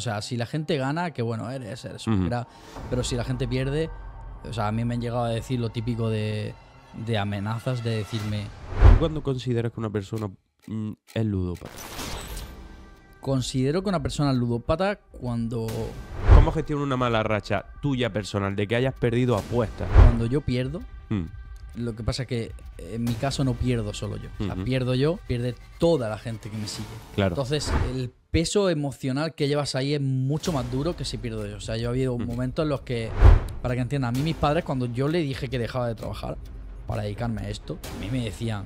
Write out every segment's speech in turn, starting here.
O sea, si la gente gana, que bueno, eres, eres Pero si la gente pierde, o sea, a mí me han llegado a decir lo típico de, amenazas, de decirme... cuándo consideras que una persona mm, es ludópata? Considero que una persona es ludópata cuando... ¿Cómo gestiona una mala racha tuya personal de que hayas perdido apuestas? Cuando yo pierdo, mm. Lo que pasa es que eh, en mi caso no pierdo solo yo. O pierdo yo, pierde toda la gente que me sigue. Entonces, el peso emocional que llevas ahí es mucho más duro que si pierdo yo. O sea, yo he habido momentos en los que, para que entiendan, a mí mis padres, cuando yo le dije que dejaba de trabajar para dedicarme a esto, a mí me decían,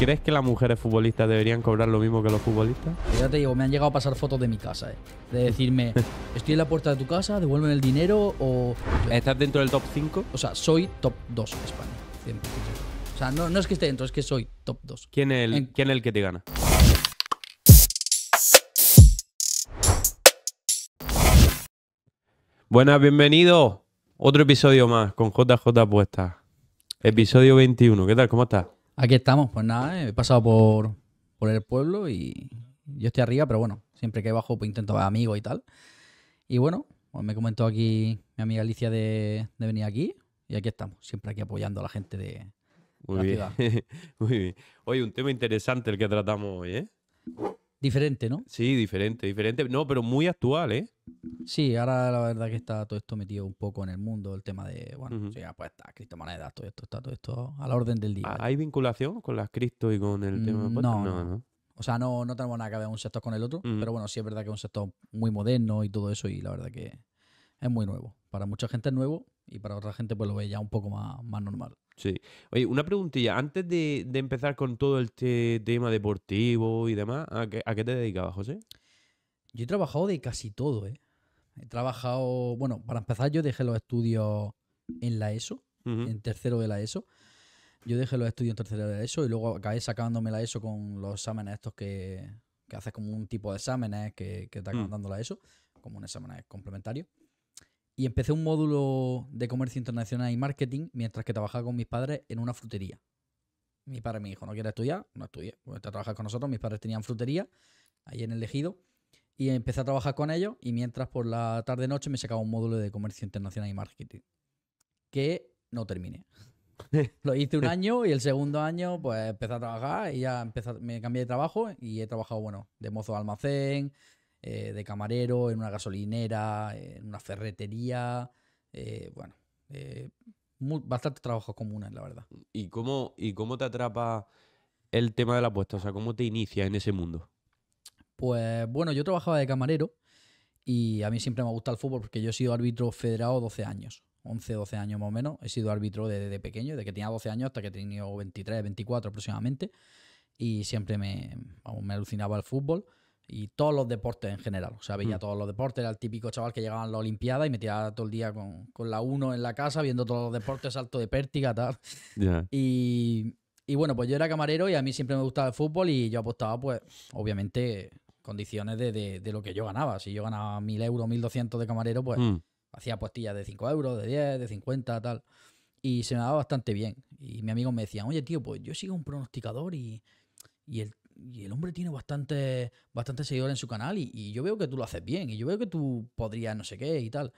¿Crees que las mujeres futbolistas deberían cobrar lo mismo que los futbolistas? Ya te digo, me han llegado a pasar fotos de mi casa, eh, De decirme, estoy en la puerta de tu casa, devuelven el dinero o... ¿Estás dentro del top 5? O sea, soy top 2 en España. O sea, no, no es que esté dentro, es que soy top 2. ¿Quién es el, ¿quién el que te gana? Buenas, bienvenido. Otro episodio más con JJ Puesta. Episodio 21. ¿Qué tal? ¿Cómo estás? Aquí estamos. Pues nada, eh, he pasado por, por el pueblo y yo estoy arriba, pero bueno, siempre que bajo pues intento ver amigos y tal. Y bueno, pues me comentó aquí mi amiga Alicia de, de venir aquí. Y aquí estamos, siempre aquí apoyando a la gente de, la ciudad. Muy bien. Oye, un tema interesante el que tratamos hoy, ¿eh? Diferente, ¿no? Sí, diferente, diferente. No, pero muy actual, ¿eh? Sí, ahora la verdad que está todo esto metido un poco en el mundo, el tema de, bueno, ah, pues está criptomonedas, todo esto, está todo esto a la orden del día. ¿Hay vinculación con las cripto y con el tema de mm, no, no, no. O sea, no, no tenemos nada que ver un sector con el otro, pero bueno, sí es verdad que es un sector muy moderno y todo eso, y la verdad que es muy nuevo. Para mucha gente es nuevo, y para otra gente pues lo ve ya un poco más, normal. Sí. Oye, una preguntilla. Antes de, empezar con todo este tema deportivo y demás, ¿a qué, te dedicabas, José? Yo he trabajado de casi todo, ¿eh? He trabajado, bueno, para empezar yo dejé los estudios en la ESO, en tercero de la ESO. Yo dejé los estudios en tercero de la ESO y luego acabé sacándome la ESO con los exámenes estos que, que haces como un tipo de exámenes que, que te acaban mm. dando la ESO, como un examen complementario y empecé un módulo de comercio internacional y marketing mientras que trabajaba con mis padres en una frutería. Mi padre me dijo, ¿no quieres estudiar? No estudié. Voy a trabajar con nosotros. Mis padres tenían frutería ahí en el Ejido. Y empecé a trabajar con ellos y mientras por la tarde-noche me sacaba un módulo de comercio internacional y marketing. Que no terminé. Lo hice un año y el segundo año pues empecé a trabajar y ya empecé, me cambié de trabajo y he trabajado, bueno, de mozo de almacén, eh, de camarero, en una gasolinera, en una ferretería, eh, bueno, eh, trabajos comunes, la verdad. ¿Y cómo, ¿Y cómo te atrapa el tema de la apuesta? O sea, ¿cómo te inicia en ese mundo? Pues bueno, yo trabajaba de camarero y a mí siempre me gusta el fútbol porque yo he sido árbitro federado 12 años. 11, 12 años más o menos. He sido árbitro desde pequeño, desde que tenía 12 años hasta que he tenido 23, 24 aproximadamente. Y siempre me, me alucinaba el fútbol y todos los deportes en general. O sea, veía mm. todos los deportes, era el típico chaval que llegaba a la Olimpiada y me tiraba todo el día con, la 1 en la casa, viendo todos los deportes, salto de pértiga, tal. Y, bueno, pues yo era camarero y a mí siempre me gustaba el fútbol y yo apostaba, pues, obviamente, condiciones de, lo que yo ganaba. Si yo ganaba 1.000 euros, 1.200 de camarero, pues mm. hacía apostillas de 5 euros, de 10, de 50, tal. Y se me daba bastante bien. Y mi amigo me decía, oye, tío, pues yo sigo un pronosticador y, y el y el hombre tiene bastante, bastante seguidores en su canal y, yo veo que tú lo haces bien y yo veo que tú podrías no sé qué y tal.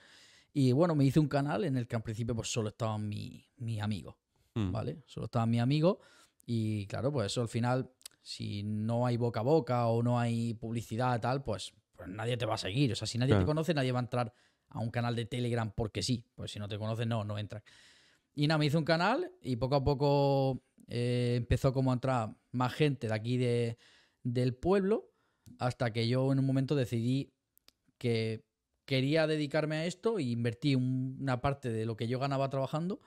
Y bueno, me hice un canal en el que al principio pues solo estaban mis mi amigos, mm. ¿vale? Solo estaban mis amigos y claro, pues eso al final, si no hay boca a boca o no hay publicidad tal, pues, pues nadie te va a seguir. O sea, si nadie te conoce, nadie va a entrar a un canal de Telegram porque sí. Pues si no te conoces, no, no entras. Y nada, me hice un canal y poco a poco eh, empezó como a entrar más gente de aquí de, del pueblo, hasta que yo en un momento decidí que quería dedicarme a esto y invertí una parte de lo que yo ganaba trabajando,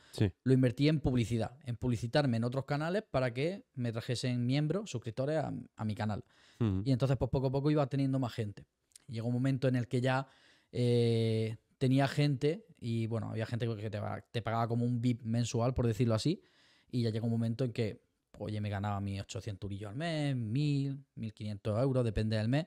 lo invertí en publicidad, en publicitarme en otros canales para que me trajesen miembros, suscriptores a, mi canal. Y entonces, pues poco a poco iba teniendo más gente. Llegó un momento en el que ya eh, tenía gente y bueno, había gente que te, te pagaba como un VIP mensual, por decirlo así. Y ya llegó un momento en que, oye, me ganaba mis 800 euros al mes, 1000, 1500 euros, depende del mes.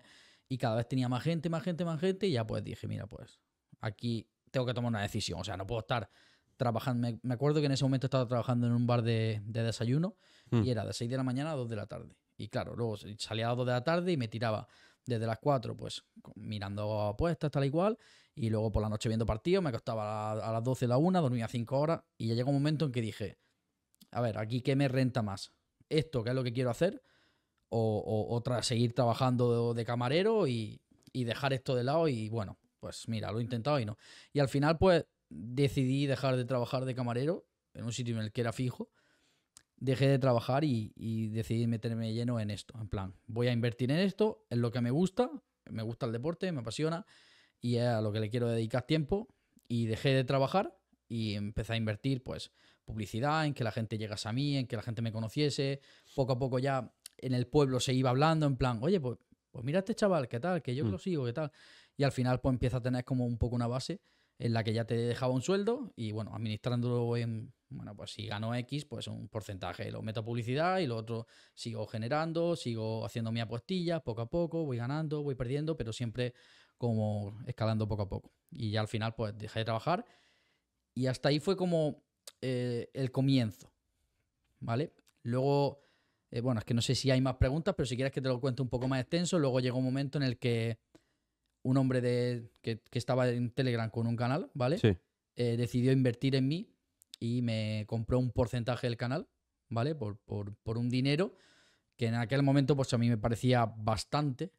Y cada vez tenía más gente, más gente, más gente. Y ya pues dije, mira, pues aquí tengo que tomar una decisión. O sea, no puedo estar trabajando. Me, acuerdo que en ese momento estaba trabajando en un bar de, desayuno mm. y era de 6 de la mañana a 2 de la tarde. Y claro, luego salía a 2 de la tarde y me tiraba desde las 4, pues mirando apuestas, tal y cual. Y luego por la noche viendo partidos, me acostaba a, las 12, la una, dormía 5 horas. Y ya llegó un momento en que dije, a ver, aquí qué me renta más. Esto, que es lo que quiero hacer, o, seguir trabajando de, camarero y, dejar esto de lado y bueno, pues mira, lo he intentado y no. Y al final pues decidí dejar de trabajar de camarero en un sitio en el que era fijo. Dejé de trabajar y, y decidí meterme lleno en esto. En plan, voy a invertir en esto, en lo que me gusta, me gusta el deporte, me apasiona y es a lo que le quiero dedicar tiempo. Y dejé de trabajar y empecé a invertir pues publicidad, en que la gente llegase a mí, en que la gente me conociese. Poco a poco ya en el pueblo se iba hablando en plan, oye, pues, pues mira este chaval, ¿qué tal? Que yo lo mm. sigo, ¿qué tal? Y al final pues empieza a tener como un poco una base en la que ya te dejaba un sueldo y bueno, administrándolo en, bueno, pues si gano X, pues un porcentaje, lo meto a publicidad y lo otro sigo generando, sigo haciendo mi apostilla poco a poco, voy ganando, voy perdiendo, pero siempre como escalando poco a poco. Y ya al final pues dejé de trabajar y hasta ahí fue como eh, el comienzo. ¿Vale? Luego, eh, bueno, es que no sé si hay más preguntas, pero si quieres que te lo cuente un poco más extenso, luego llegó un momento en el que un hombre de, que, estaba en Telegram con un canal, ¿vale? Eh, decidió invertir en mí y me compró un porcentaje del canal, ¿vale? Por, un dinero que en aquel momento pues a mí me parecía bastante,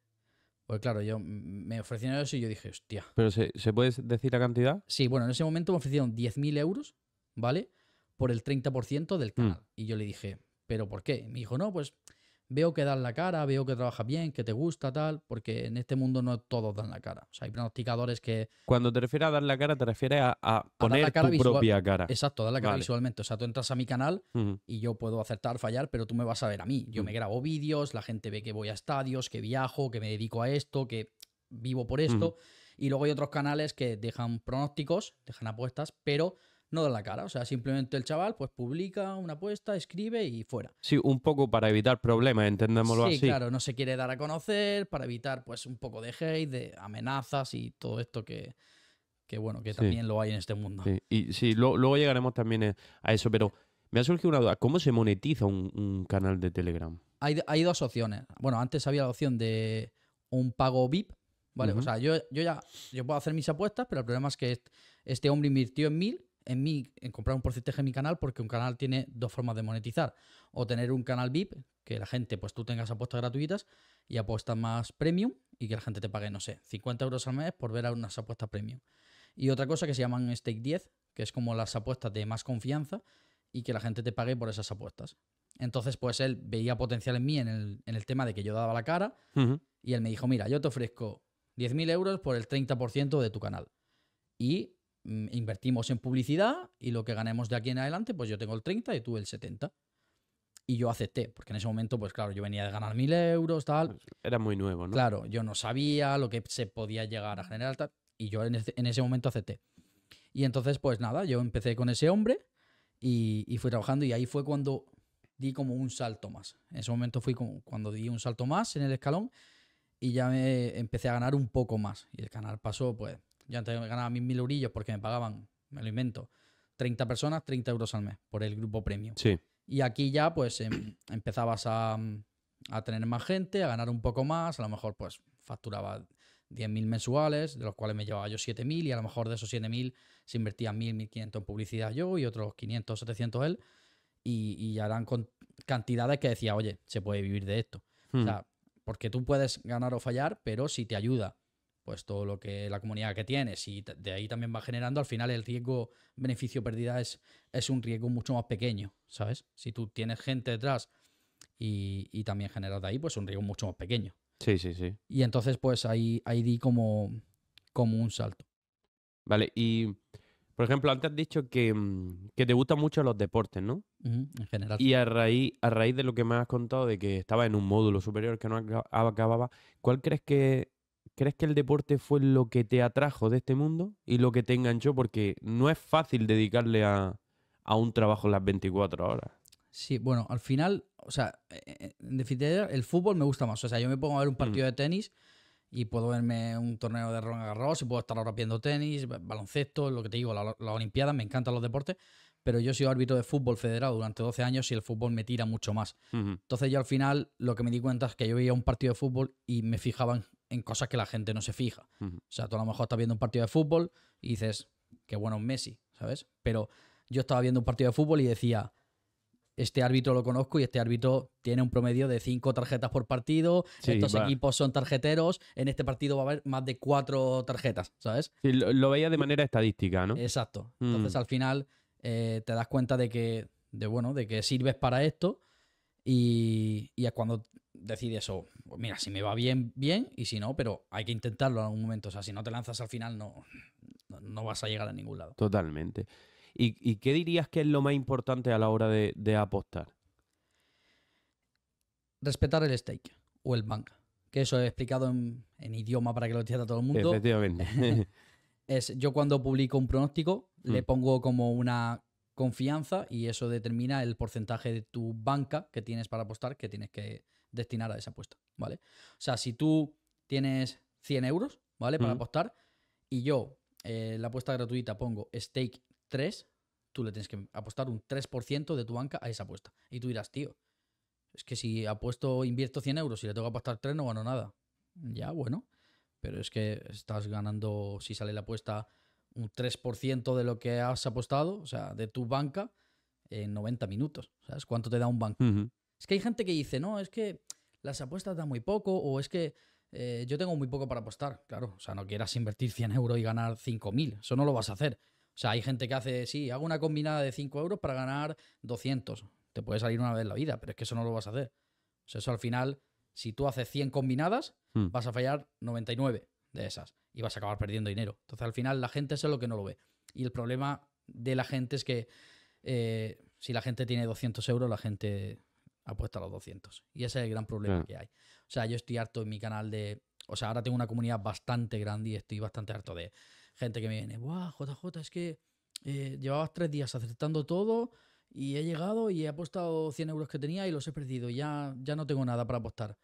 pues claro, yo me ofrecieron eso y yo dije, hostia. ¿Pero se, se puede decir la cantidad? Sí, bueno, en ese momento me ofrecieron 10.000 euros, ¿vale? por el 30% del hmm. canal. Y yo le dije, ¿pero por qué? Me dijo, no, pues veo que dan la cara, veo que trabajas bien, que te gusta, tal, porque en este mundo no todos dan la cara. O sea, hay pronosticadores que... Cuando te refieres a dar la cara, te refieres a, poner la cara tu propia cara. Exacto, dar la cara visualmente. O sea, tú entras a mi canal y yo puedo acertar, fallar, pero tú me vas a ver a mí. Yo me grabo vídeos, la gente ve que voy a estadios, que viajo, que me dedico a esto, que vivo por esto. Y luego hay otros canales que dejan pronósticos, dejan apuestas, pero no da la cara. O sea, simplemente el chaval pues publica una apuesta, escribe y fuera. Sí, un poco para evitar problemas, entendémoslo así. Sí, claro, no se quiere dar a conocer para evitar pues un poco de hate, de amenazas y todo esto que, bueno, que también lo hay en este mundo. Sí. Y sí, luego llegaremos también eh, a eso, pero me ha surgido una duda, ¿cómo se monetiza un, canal de Telegram? Hay, dos opciones. Bueno, antes había la opción de un pago VIP, ¿vale? O sea, yo, yo ya yo puedo hacer mis apuestas, pero el problema es que este hombre invirtió en mil en mí, en comprar un porcentaje de mi canal, porque un canal tiene dos formas de monetizar. O tener un canal VIP, que la gente, pues tú tengas apuestas gratuitas y apuestas más premium y que la gente te pague, no sé, 50 euros al mes por ver a unas apuestas premium. Y otra cosa que se llaman stake 10, que es como las apuestas de más confianza y que la gente te pague por esas apuestas. Entonces, pues él veía potencial en mí en el, tema de que yo daba la cara y él me dijo, mira, yo te ofrezco 10.000 euros por el 30% de tu canal. Y Mm, invertimos en publicidad y lo que ganemos de aquí en adelante, pues yo tengo el 30 y tú el 70. Y yo acepté, porque en ese momento, pues claro, yo venía de ganar mil euros, tal. Pues era muy nuevo, ¿no? Claro, yo no sabía lo que se podía llegar a generar, tal. Y yo en ese, en ese momento acepté. Y entonces, pues nada, yo empecé con ese hombre y, y, fui trabajando y ahí fue cuando di como un salto más. En ese momento fui cuando di un salto más en el escalón y ya me empecé a ganar un poco más. Y el canal pasó, pues, yo antes ganaba mis mil eurillos porque me pagaban, me lo invento, 30 personas, 30 euros al mes por el grupo premio. Y aquí ya pues em, empezabas a, tener más gente, a ganar un poco más, a lo mejor pues facturaba 10.000 mensuales, de los cuales me llevaba yo 7.000 y a lo mejor de esos 7.000 se invertían 1.000, 1.500 en publicidad yo y otros 500, 700 él. Y, ya eran con cantidades que decía, oye, se puede vivir de esto. O hmm. sea, porque tú puedes ganar o fallar, pero si te ayuda pues todo lo que la comunidad que tienes y de ahí también va generando, al final el riesgo beneficio-pérdida es, es un riesgo mucho más pequeño, ¿sabes? Si tú tienes gente detrás y, también generas de ahí, pues un riesgo mucho más pequeño. Sí, sí, sí. Y entonces, pues ahí, di como, como un salto. Vale, y por ejemplo, antes has dicho que, te gustan mucho los deportes, ¿no? en general. Y a raíz, a raíz de lo que me has contado de que estaba en un módulo superior que no acababa, ¿cuál crees que ¿Crees que el deporte fue lo que te atrajo de este mundo y lo que te enganchó? Porque no es fácil dedicarle a, un trabajo las 24 horas. Sí, bueno, al final, o sea, eh, en definitiva, el fútbol me gusta más. O sea, yo me pongo a ver un mm. partido de tenis y puedo verme un torneo de ron Garros y puedo estar ahora viendo tenis, baloncesto, lo que te digo, las Olimpiadas, me encantan los deportes, pero yo he sido árbitro de fútbol federado durante 12 años y el fútbol me tira mucho más. Entonces yo al final lo que me di cuenta es que yo veía un partido de fútbol y me fijaban en cosas que la gente no se fija. O sea, tú a lo mejor estás viendo un partido de fútbol y dices, qué bueno es Messi, ¿sabes? Pero yo estaba viendo un partido de fútbol y decía, este árbitro lo conozco y este árbitro tiene un promedio de cinco tarjetas por partido, estos equipos son tarjeteros, en este partido va a haber más de cuatro tarjetas, ¿sabes? lo, veía de manera estadística, ¿no? Exacto. Mm. Entonces al final eh, te das cuenta de que, de, bueno, de que sirves para esto y, y cuando decide eso, pues mira, si me va bien, bien, y si no, pero hay que intentarlo en algún momento. O sea, si no te lanzas al final, no, no vas a llegar a ningún lado. Totalmente. ¿Y, qué dirías que es lo más importante a la hora de, apostar? Respetar el stake o el bank. Que eso he explicado en, idioma para que lo entienda todo el mundo. Efectivamente. es, yo cuando publico un pronóstico, mm. le pongo como una confianza y eso determina el porcentaje de tu banca que tienes para apostar, que tienes que destinar a esa apuesta, ¿vale? O sea, si tú tienes 100 euros, ¿vale? Para apostar, y yo eh, la apuesta gratuita pongo stake 3, tú le tienes que apostar un 3% de tu banca a esa apuesta. Y tú dirás, tío, es que si apuesto, invierto 100 euros y le tengo que apostar 3, no gano nada. Ya, bueno, pero es que estás ganando, si sale la apuesta, un 3% de lo que has apostado, o sea, de tu banca, en 90 minutos. ¿Sabes cuánto te da un banco? Es que hay gente que dice, no, es que las apuestas dan muy poco o es que eh, yo tengo muy poco para apostar. Claro, o sea, no quieras invertir 100 euros y ganar 5.000, eso no lo vas a hacer. O sea, hay gente que hace, sí, hago una combinada de 5 euros para ganar 200. Te puede salir una vez en la vida, pero es que eso no lo vas a hacer. O sea, eso al final, si tú haces 100 combinadas, hmm. vas a fallar 99 de esas y vas a acabar perdiendo dinero. Entonces, al final, la gente es lo que no lo ve. Y el problema de la gente es que eh, si la gente tiene 200 euros, la gente apuesta a los 200. Y ese es el gran problema que hay. O sea, yo estoy harto en mi canal de... O sea, ahora tengo una comunidad bastante grande y estoy bastante harto de gente que me viene, ¡Wow, JJ, es que eh, llevabas tres días aceptando todo y he llegado y he apostado 100 euros que tenía y los he perdido. Ya, ya no tengo nada para apostar.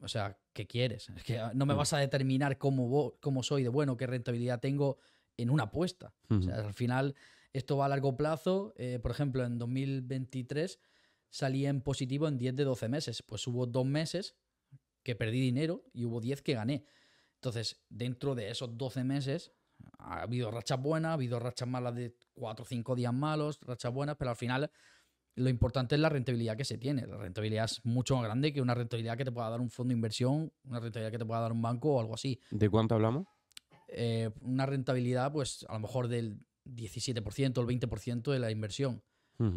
O sea, ¿qué quieres? Es que no me vas a determinar cómo, cómo soy de bueno, qué rentabilidad tengo en una apuesta. O sea, al final esto va a largo plazo. Eh, por ejemplo, en 2023 salí en positivo en 10 de 12 meses. Pues hubo dos meses que perdí dinero y hubo 10 que gané. Entonces, dentro de esos 12 meses, ha habido rachas buenas, ha habido rachas malas de 4 o 5 días malos, rachas buenas, pero al final lo importante es la rentabilidad que se tiene. La rentabilidad es mucho más grande que una rentabilidad que te pueda dar un fondo de inversión, una rentabilidad que te pueda dar un banco o algo así. ¿De cuánto hablamos? Eh, una rentabilidad, pues a lo mejor del 17% o el 20% de la inversión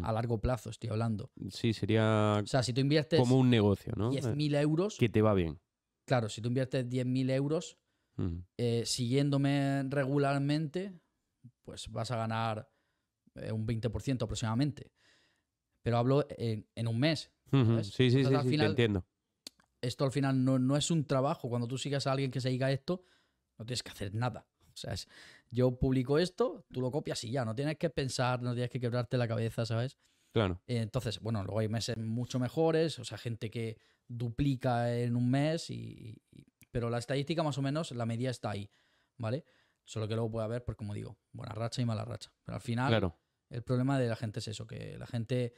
a largo plazo, estoy hablando. Sí, sería. O sea, si tú inviertes. Como un negocio, ¿no? 10.000 eh, euros. Que te va bien. Claro, si tú inviertes 10.000 euros, eh, siguiéndome regularmente, pues vas a ganar eh, un 20% aproximadamente. Pero hablo en, un mes. Sí, sí, sí, te entiendo. Esto al final no, no es un trabajo. Cuando tú sigas a alguien que se diga esto, no tienes que hacer nada. O sea, es, yo publico esto, tú lo copias y ya, no tienes que pensar, no tienes que quebrarte la cabeza, ¿sabes? Claro. Entonces, bueno, luego hay meses mucho mejores, o sea, gente que duplica en un mes, pero la estadística más o menos, la media está ahí, ¿vale? Solo que luego puede haber, pues como digo, buena racha y mala racha. Pero al final, claro. el problema de la gente es eso, que la gente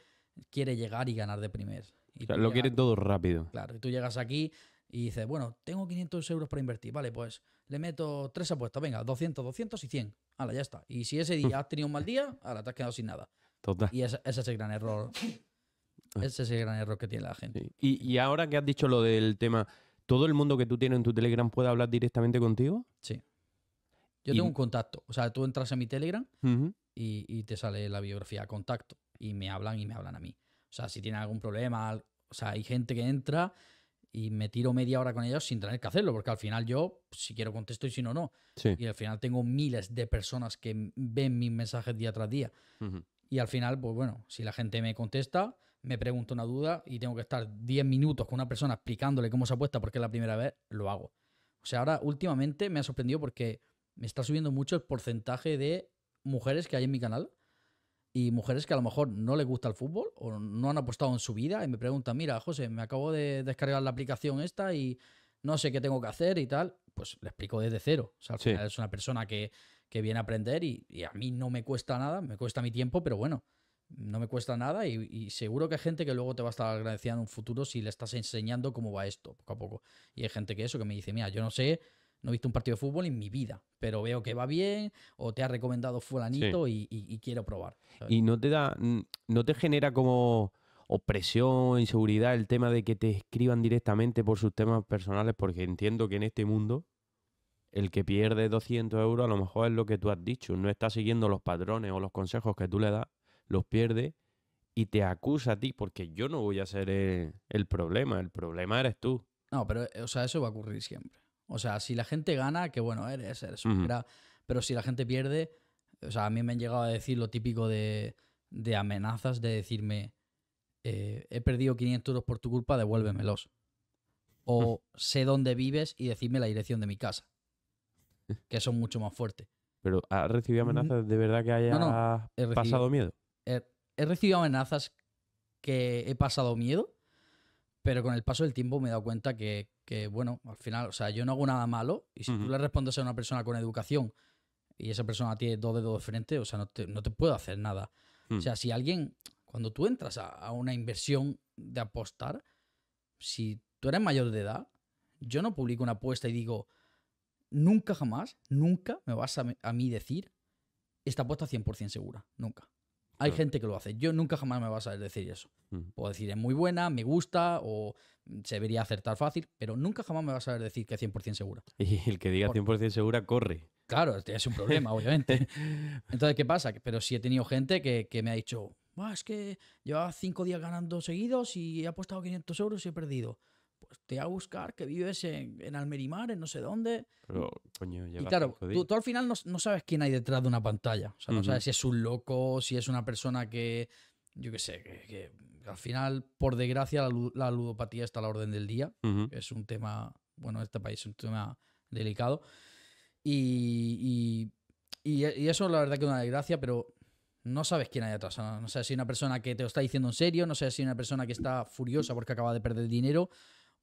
quiere llegar y ganar de primer. lo quieren quiere todo rápido. Claro, y tú llegas aquí y dices, bueno, tengo 500 euros para invertir, vale, pues le meto tres apuestas, venga, 200, 200 y 100. Ahora ya está. Y si ese día has tenido un mal día, ahora te has quedado sin nada. Total. Y ese, ese es el gran error. Ah. Ese es el gran error que tiene la gente. Y, ahora que has dicho lo del tema, ¿todo el mundo que tú tienes en tu Telegram puede hablar directamente contigo? Sí. Yo tengo un contacto. O sea, tú entras en mi Telegram y, te sale la biografía contacto. Y me hablan y me hablan a mí. O sea, si tiene algún problema. O sea, hay gente que entra y me tiro media hora con ellos sin tener que hacerlo, porque al final yo, si quiero, contesto y si no, no. Y al final tengo miles de personas que ven mis mensajes día tras día. Y al final, pues bueno, si la gente me contesta, me pregunta una duda y tengo que estar 10 minutos con una persona explicándole cómo se apuesta porque es la primera vez, lo hago. O sea, ahora últimamente me ha sorprendido porque me está subiendo mucho el porcentaje de mujeres que hay en mi canal y mujeres que a lo mejor no les gusta el fútbol o no han apostado en su vida y me preguntan, mira, José, me acabo de descargar la aplicación esta y no sé qué tengo que hacer y tal, pues le explico desde cero. O sea, al final es una persona que, viene a aprender y, a mí no me cuesta nada, me cuesta mi tiempo, pero bueno, no me cuesta nada y, seguro que hay gente que luego te va a estar agradeciendo en un futuro si le estás enseñando cómo va esto poco a poco. Y hay gente que eso, que me dice, mira, yo no sé no he visto un partido de fútbol en mi vida, pero veo que va bien o te ha recomendado fulanito y, quiero probar. Y no te da, no te genera como opresión, inseguridad el tema de que te escriban directamente por sus temas personales, porque entiendo que en este mundo el que pierde 200 euros a lo mejor es lo que tú has dicho, no está siguiendo los patrones o los consejos que tú le das, los pierde y te acusa a ti, porque yo no voy a ser el, el problema, el problema eres tú. No, pero eh, o sea, eso va a ocurrir siempre. O sea, si la gente gana, que bueno eres, eres Pero si la gente pierde, o sea, a mí me han llegado a decir lo típico de, amenazas, de decirme, eh, he perdido 500 euros por tu culpa, devuélvemelos. O sé dónde vives y decirme la dirección de mi casa. Que son mucho más fuertes. ¿Pero has recibido amenazas de verdad que haya pasado miedo? he recibido amenazas que he pasado miedo, pero con el paso del tiempo me he dado cuenta que, que bueno, al final, o sea, yo no hago nada malo y si tú le respondes a una persona con educación y esa persona tiene dos dedos de frente, o sea, no te, puedo hacer nada. O mm. sea, si alguien, cuando tú entras a, una inversión de apostar, si tú eres mayor de edad, yo no publico una apuesta y digo, nunca jamás, nunca me vas a, a mí decir, esta apuesta 100% segura, nunca. Hay gente que lo hace. Yo nunca jamás me vas a decir eso. Mm. Puedo decir, es muy buena, me gusta o mm, se debería acertar fácil, pero nunca jamás me vas a decir que es 100% segura. Y el que diga 100% segura corre. Claro, es un problema, obviamente. Entonces, ¿qué pasa? Pero sí he tenido gente que, me ha dicho, es que llevaba cinco días ganando seguidos y he apostado 500 euros y he perdido. Pues, te va a buscar que vives en, Almerimar, en no sé dónde. Pero, coño, y claro, tú, al final no, no, sabes quién hay detrás de una pantalla. O sea, no sabes si es un loco, si es una persona que, yo qué sé, que, al final, por desgracia, la, ludopatía está a la orden del día. Es un tema, bueno, este país es un tema delicado. Y, y, y, eso, la verdad, que es una desgracia, pero no sabes quién hay detrás. No, sé sabes si es una persona que te lo está diciendo en serio, no sabes si es una persona que está furiosa porque acaba de perder dinero,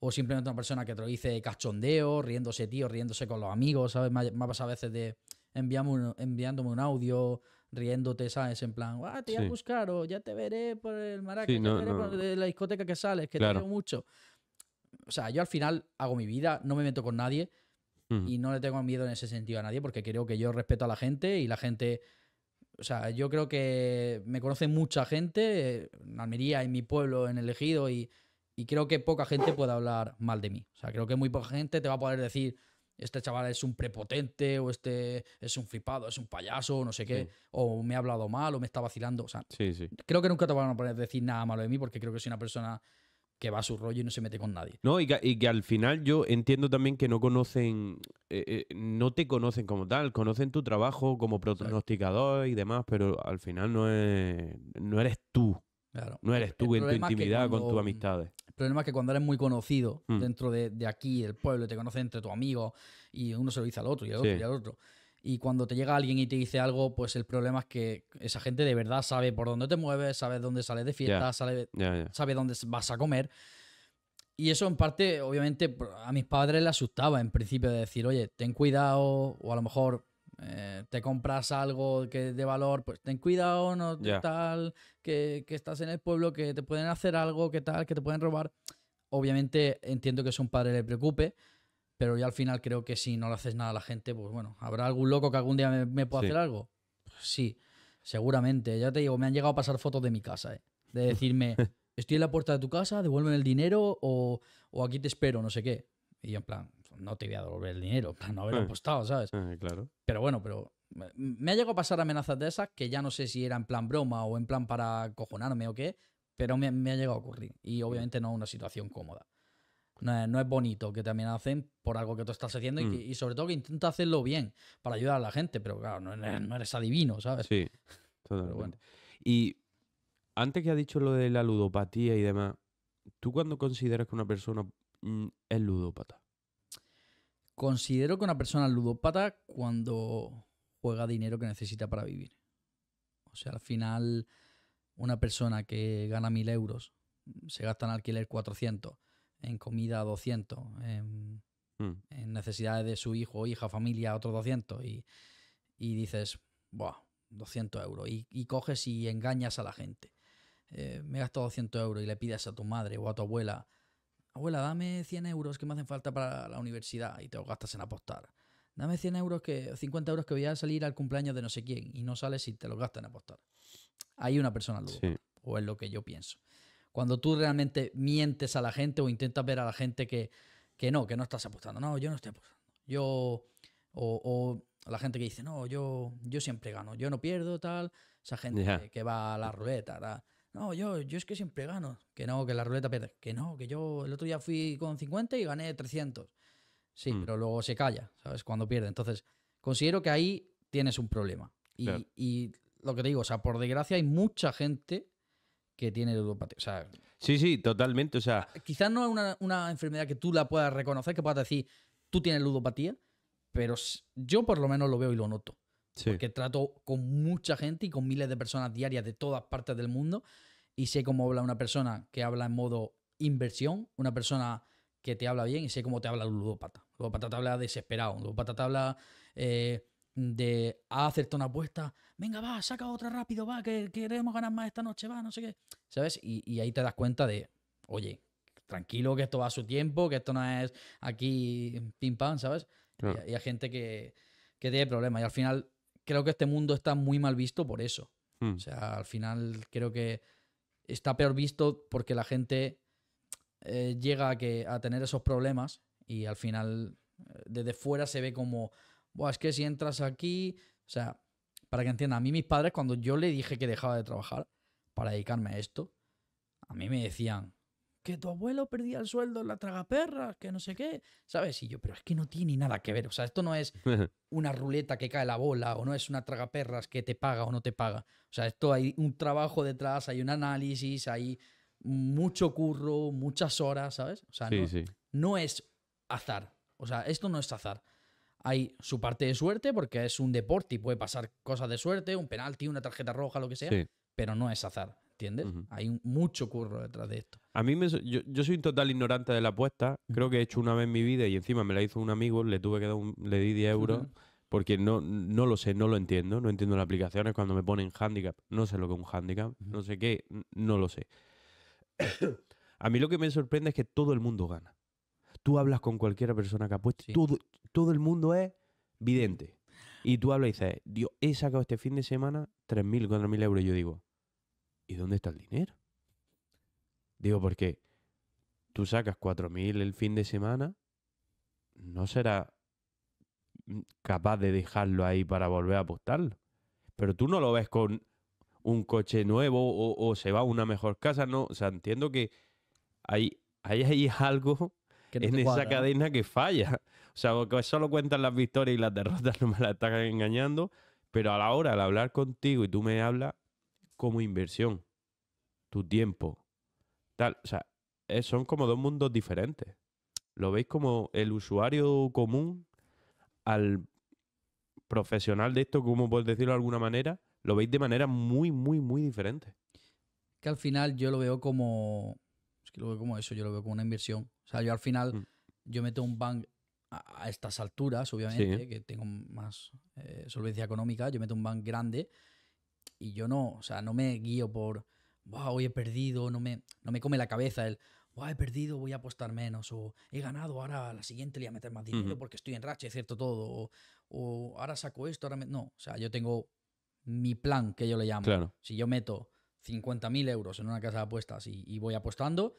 o simplemente una persona que te lo dice cachondeo, riéndose, tío, riéndose con los amigos, ¿sabes? Me ha, pasado a veces de enviándome un audio, riéndote, ¿sabes? En plan, ah, te voy a buscar o ya te veré por el maracas, sí, la discoteca que sales, que te veo mucho. O sea, yo al final hago mi vida, no me meto con nadie y no le tengo miedo en ese sentido a nadie porque creo que yo respeto a la gente y la gente... O sea, yo creo que me conoce mucha gente eh, en Almería, en mi pueblo, en el Ejido y y creo que poca gente puede hablar mal de mí. O sea, creo que muy poca gente te va a poder decir, este chaval es un prepotente, o este es un flipado, es un payaso, o no sé qué, o me ha hablado mal, o me está vacilando. O sea, creo que nunca te van a poder decir nada malo de mí porque creo que soy una persona que va a su rollo y no se mete con nadie. No, y que, al final yo entiendo también que no conocen, eh, eh, no te conocen como tal, conocen tu trabajo como pronosticador y demás, pero al final no, es, no eres tú. Claro. No eres tú en tu intimidad con tus amistades. El problema es que cuando eres muy conocido mm. dentro de, de, aquí, el pueblo, te conoce entre tus amigos y uno se lo dice al otro y al otro y al otro. Y cuando te llega alguien y te dice algo, pues el problema es que esa gente de verdad sabe por dónde te mueves, sabe dónde sales de fiesta, Sabe, sabe dónde vas a comer. Y eso en parte, obviamente, a mis padres les asustaba en principio de decir, oye, ten cuidado, o a lo mejor eh, te compras algo que de valor, pues ten cuidado, no tal, que, estás en el pueblo, que te pueden hacer algo, que tal, que te pueden robar. Obviamente entiendo que es un padre le preocupe, pero yo al final creo que si no le haces nada a la gente, pues bueno, habrá algún loco que algún día me, pueda hacer algo. Pues sí, seguramente. Ya te digo, me han llegado a pasar fotos de mi casa, ¿eh? de decirme, estoy en la puerta de tu casa, devuelven el dinero o, o aquí te espero, no sé qué. Y en plan, no te voy a devolver el dinero, para no haber ah. apostado, ¿sabes? Ah, claro. Pero bueno, pero me ha llegado a pasar amenazas de esas que ya no sé si era en plan broma o en plan para cojonarme o qué, pero me, ha llegado a ocurrir. Y mm. obviamente no es una situación cómoda. No es, bonito que te amenacen por algo que tú estás haciendo mm. y, sobre todo que intenta hacerlo bien para ayudar a la gente, pero claro, no, eres, adivino, ¿sabes? Sí, Y antes que ha dicho lo de la ludopatía y demás, ¿tú cuando consideras que una persona mm, es ludópata? Considero que una persona ludopata cuando juega dinero que necesita para vivir. O sea, al final, una persona que gana 1000 euros, se gasta en alquiler 400, en comida 200, hmm. en, necesidades de su hijo, hija, familia, otros 200, y, y dices, Buah, 200 euros, y, coges y engañas a la gente. Eh, me gasto 200 euros y le pides a tu madre o a tu abuela abuela, dame 100 euros que me hacen falta para la universidad y te los gastas en apostar. Dame 100 euros que, 50 euros que voy a salir al cumpleaños de no sé quién y no sales y te los gastas en apostar. Hay una persona loca, o es lo que yo pienso. Cuando tú realmente mientes a la gente o intentas ver a la gente que, que no, que no estás apostando. No, yo no estoy apostando. Yo, o, la gente que dice, no, yo, yo siempre gano, yo no pierdo, tal. Esa gente que, va a la ruleta, tal. No, yo, yo es que siempre gano. Que no, que la ruleta pierde. Que no, que yo el otro día fui con 50 y gané 300. Sí, mm. pero luego se calla, ¿sabes? Cuando pierde. Entonces, considero que ahí tienes un problema. Y, lo que te digo, o sea, por desgracia hay mucha gente que tiene ludopatía. O sea, sí, sí, totalmente. O sea, ah, quizás no es una, una, enfermedad que tú la puedas reconocer, que puedas decir, tú tienes ludopatía, pero yo por lo menos lo veo y lo noto. Porque trato con mucha gente y con miles de personas diarias de todas partes del mundo y sé cómo habla una persona que habla en modo inversión, una persona que te habla bien y sé cómo te habla un ludópata. Ludópata te habla desesperado, ludópata te habla eh, de ah, hacerte una apuesta, venga, va, saca otra rápido, va, que queremos ganar más esta noche, va, no sé qué. ¿Sabes? Y, ahí te das cuenta de, oye, tranquilo, que esto va a su tiempo, que esto no es aquí pim pam, ¿sabes? Y, hay gente que, que tiene problemas y al final creo que este mundo está muy mal visto por eso. Hmm. O sea, al final creo que está peor visto porque la gente eh, llega a, que, a tener esos problemas y al final eh, desde fuera se ve como, Buah, es que si entras aquí, o sea, para que entienda a mí mis padres cuando yo le dije que dejaba de trabajar para dedicarme a esto, a mí me decían, que tu abuelo perdía el sueldo en la tragaperra, que no sé qué, ¿sabes? Y yo, pero es que no tiene nada que ver, o sea, esto no es una ruleta que cae la bola o no es una tragaperras que te paga o no te paga. O sea, esto hay un trabajo detrás, hay un análisis, hay mucho curro, muchas horas, ¿sabes? O sea, no, es azar, o sea, esto no es azar. Hay su parte de suerte porque es un deporte y puede pasar cosas de suerte, un penalti, una tarjeta roja, lo que sea, pero no es azar. ¿entiendes? Hay mucho curro detrás de esto. A mí me, yo, soy un total ignorante de la apuesta, creo que he hecho una vez en mi vida y encima me la hizo un amigo, le tuve que dar un, le di 10 euros. Porque no, no lo sé, no lo entiendo, no entiendo las aplicaciones cuando me ponen handicap, no sé lo que es un handicap, no sé qué, no lo sé. A mí lo que me sorprende es que todo el mundo gana. Tú hablas con cualquiera persona que apueste, todo, todo el mundo es vidente. Y tú hablas y dices, Dios, he sacado este fin de semana 3.000, 4.000 euros. Y yo digo, ¿y dónde está el dinero? Digo, porque tú sacas 4.000 el fin de semana, no será mm, capaz de dejarlo ahí para volver a apostarlo. Pero tú no lo ves con un coche nuevo o, se va a una mejor casa, no. O sea, entiendo que hay, hay, algo en esa cadena que falla. O sea, que solo cuentan las victorias y las derrotas, no me la están engañando. Pero a la hora de hablar contigo y tú me hablas, como inversión, tu tiempo, tal. O sea, eh, son como dos mundos diferentes. Lo veis como el usuario común al profesional de esto, como puedes decirlo de alguna manera, lo veis de manera muy, muy, muy diferente. Que al final yo lo veo como. Es que lo veo como eso, yo lo veo como una inversión. O sea, yo al final, mm. yo meto un bank a, estas alturas, obviamente, que tengo más eh, solvencia económica, yo meto un bank grande y yo no, o sea, no me guío por, wow, hoy he perdido, no me, no me come la cabeza el, wow, he perdido, voy a apostar menos, o he ganado, ahora la siguiente le voy a meter más dinero porque estoy en racha, es cierto todo, o, ahora saco esto, ahora me... No, o sea, yo tengo mi plan que yo le llamo. Si yo meto 50.000 euros en una casa de apuestas y, y voy apostando,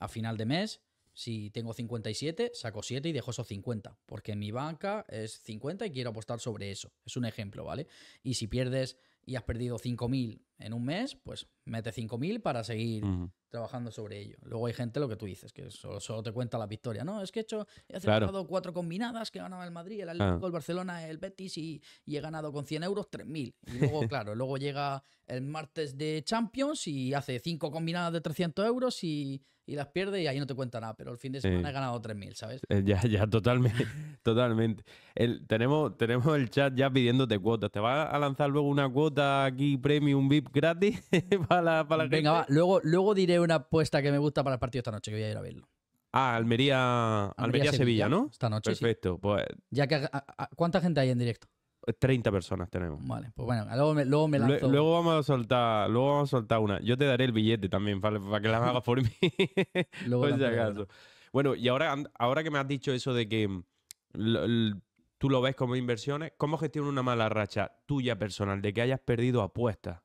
a final de mes si tengo 57, saco 7 y dejo esos 50, porque mi banca es 50 y quiero apostar sobre eso. Es un ejemplo, ¿vale? Y si pierdes y has perdido 5.000 en un mes, pues mete 5.000 para seguir trabajando sobre ello. Luego hay gente, lo que tú dices, que solo, solo te cuenta la victoria. No, es que he hecho, he cuatro combinadas que he el Madrid, el Atlético, ah. el Barcelona, el Betis y, y, he ganado con 100 euros 3.000. Y luego, claro, luego llega el martes de Champions y hace cinco combinadas de 300 euros y, y las pierde y ahí no te cuenta nada. Pero el fin de semana ha he ganado 3.000, ¿sabes? Eh, ya, ya, totalmente. totalmente. El, tenemos, tenemos el chat ya pidiéndote cuotas. ¿Te va a lanzar luego una cuota aquí, premium, VIP? gratis para la, para Venga, va, luego, luego diré una apuesta que me gusta para el partido esta noche, que voy a ir a verlo. Ah, Almería, Almería, Sevilla, ¿no? Esta noche. Perfecto. Pues, ya que, ¿Cuánta gente hay en directo? 30 eh, personas tenemos. Vale, pues bueno, luego me, luego Luego vamos a soltar, luego soltar una. Yo te daré el billete también para, que la hagas por mí. por si Bueno, y ahora, ahora que me has dicho eso de que mm, tú lo ves como inversiones, ¿cómo gestiona una mala racha tuya personal de que hayas perdido apuestas?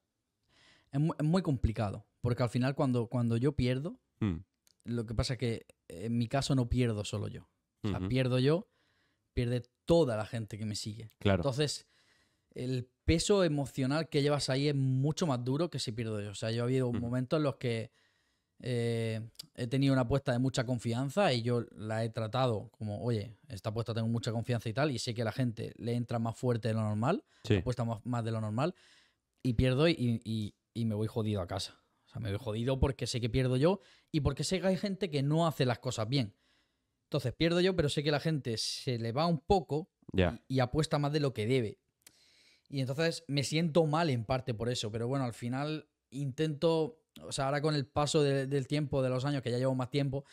es muy, complicado, porque al final cuando, cuando yo pierdo, mm. lo que pasa es que eh, en mi caso no pierdo solo yo. O sea, pierdo yo, pierde toda la gente que me sigue. Entonces, el peso emocional que llevas ahí es mucho más duro que si pierdo yo. O sea, yo he habido momentos en los que eh, he tenido una apuesta de mucha confianza y yo la he tratado como, oye, esta apuesta tengo mucha confianza y tal, y sé que a la gente le entra más fuerte de lo normal, apuesta más, de lo normal, y pierdo y, y me voy jodido a casa. O sea, me voy jodido porque sé que pierdo yo y porque sé que hay gente que no hace las cosas bien. Entonces pierdo yo, pero sé que la gente se le va un poco y, apuesta más de lo que debe. Y entonces me siento mal en parte por eso, pero bueno, al final intento, o sea, ahora con el paso del tiempo, de los años, que ya llevo más tiempo,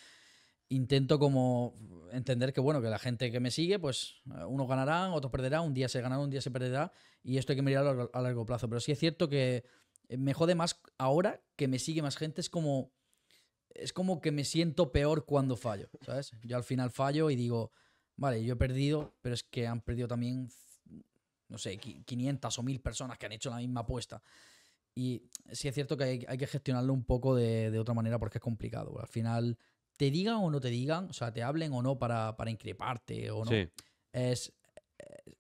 intento como entender que, bueno, que la gente que me sigue, pues eh, unos ganarán, otros perderán, un día se ganará, un día se perderá, y esto hay que mirarlo a largo plazo. Pero sí es cierto que eh, me jode más ahora que me sigue más gente. Es como, que me siento peor cuando fallo, ¿sabes? Yo al final fallo y digo, vale, yo he perdido, pero es que han perdido también, no sé, 500 o 1000 personas que han hecho la misma apuesta. Y sí es cierto que hay, que gestionarlo un poco de, otra manera porque es complicado. Al final, te digan o no te digan, o sea, te hablen o no para, para increparte o no. Es,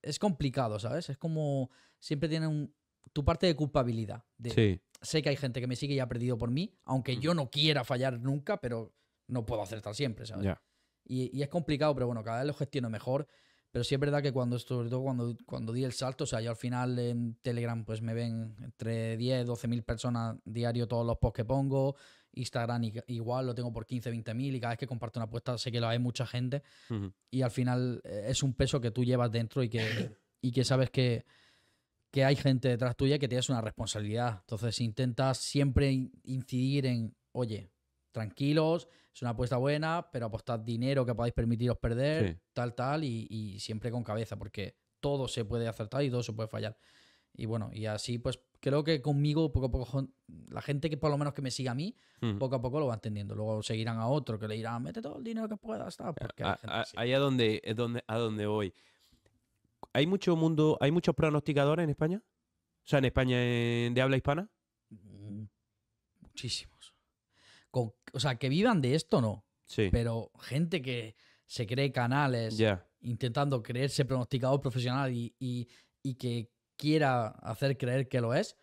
es complicado, ¿sabes? Es como siempre tienen un, tu parte de culpabilidad. sí. Sé que hay gente que me sigue y ha perdido por mí, aunque mm. yo no quiera fallar nunca, pero no puedo hacer tal siempre, Y, es complicado, pero bueno, cada vez lo gestiono mejor. Pero sí es verdad que cuando, sobre todo cuando, cuando di el salto, o sea, yo al final en Telegram pues me ven entre 10, 12 mil personas diario todos los posts que pongo, Instagram igual lo tengo por 15, 20 mil y cada vez que comparto una apuesta sé que lo hay mucha gente y al final eh, es un peso que tú llevas dentro y que, y que sabes que, que hay gente detrás tuya que tienes una responsabilidad. Entonces intentas siempre incidir en, oye, tranquilos, es una apuesta buena, pero apostad dinero que podáis permitiros perder, tal, tal, y, siempre con cabeza, porque todo se puede acertar y todo se puede fallar. Y bueno, y así pues creo que conmigo poco a poco, la gente que por lo menos que me siga a mí, poco a poco lo va entendiendo. Luego seguirán a otro que le dirán, mete todo el dinero que puedas. Porque ahí donde, es eh, donde, a donde voy. ¿Hay mucho mundo, hay muchos pronosticadores en España? O sea, en España de habla hispana. Mm, muchísimos. o sea, que vivan de esto, no. Sí. Pero gente que se cree canales, intentando creerse pronosticador profesional y, y, que quiera hacer creer que lo es,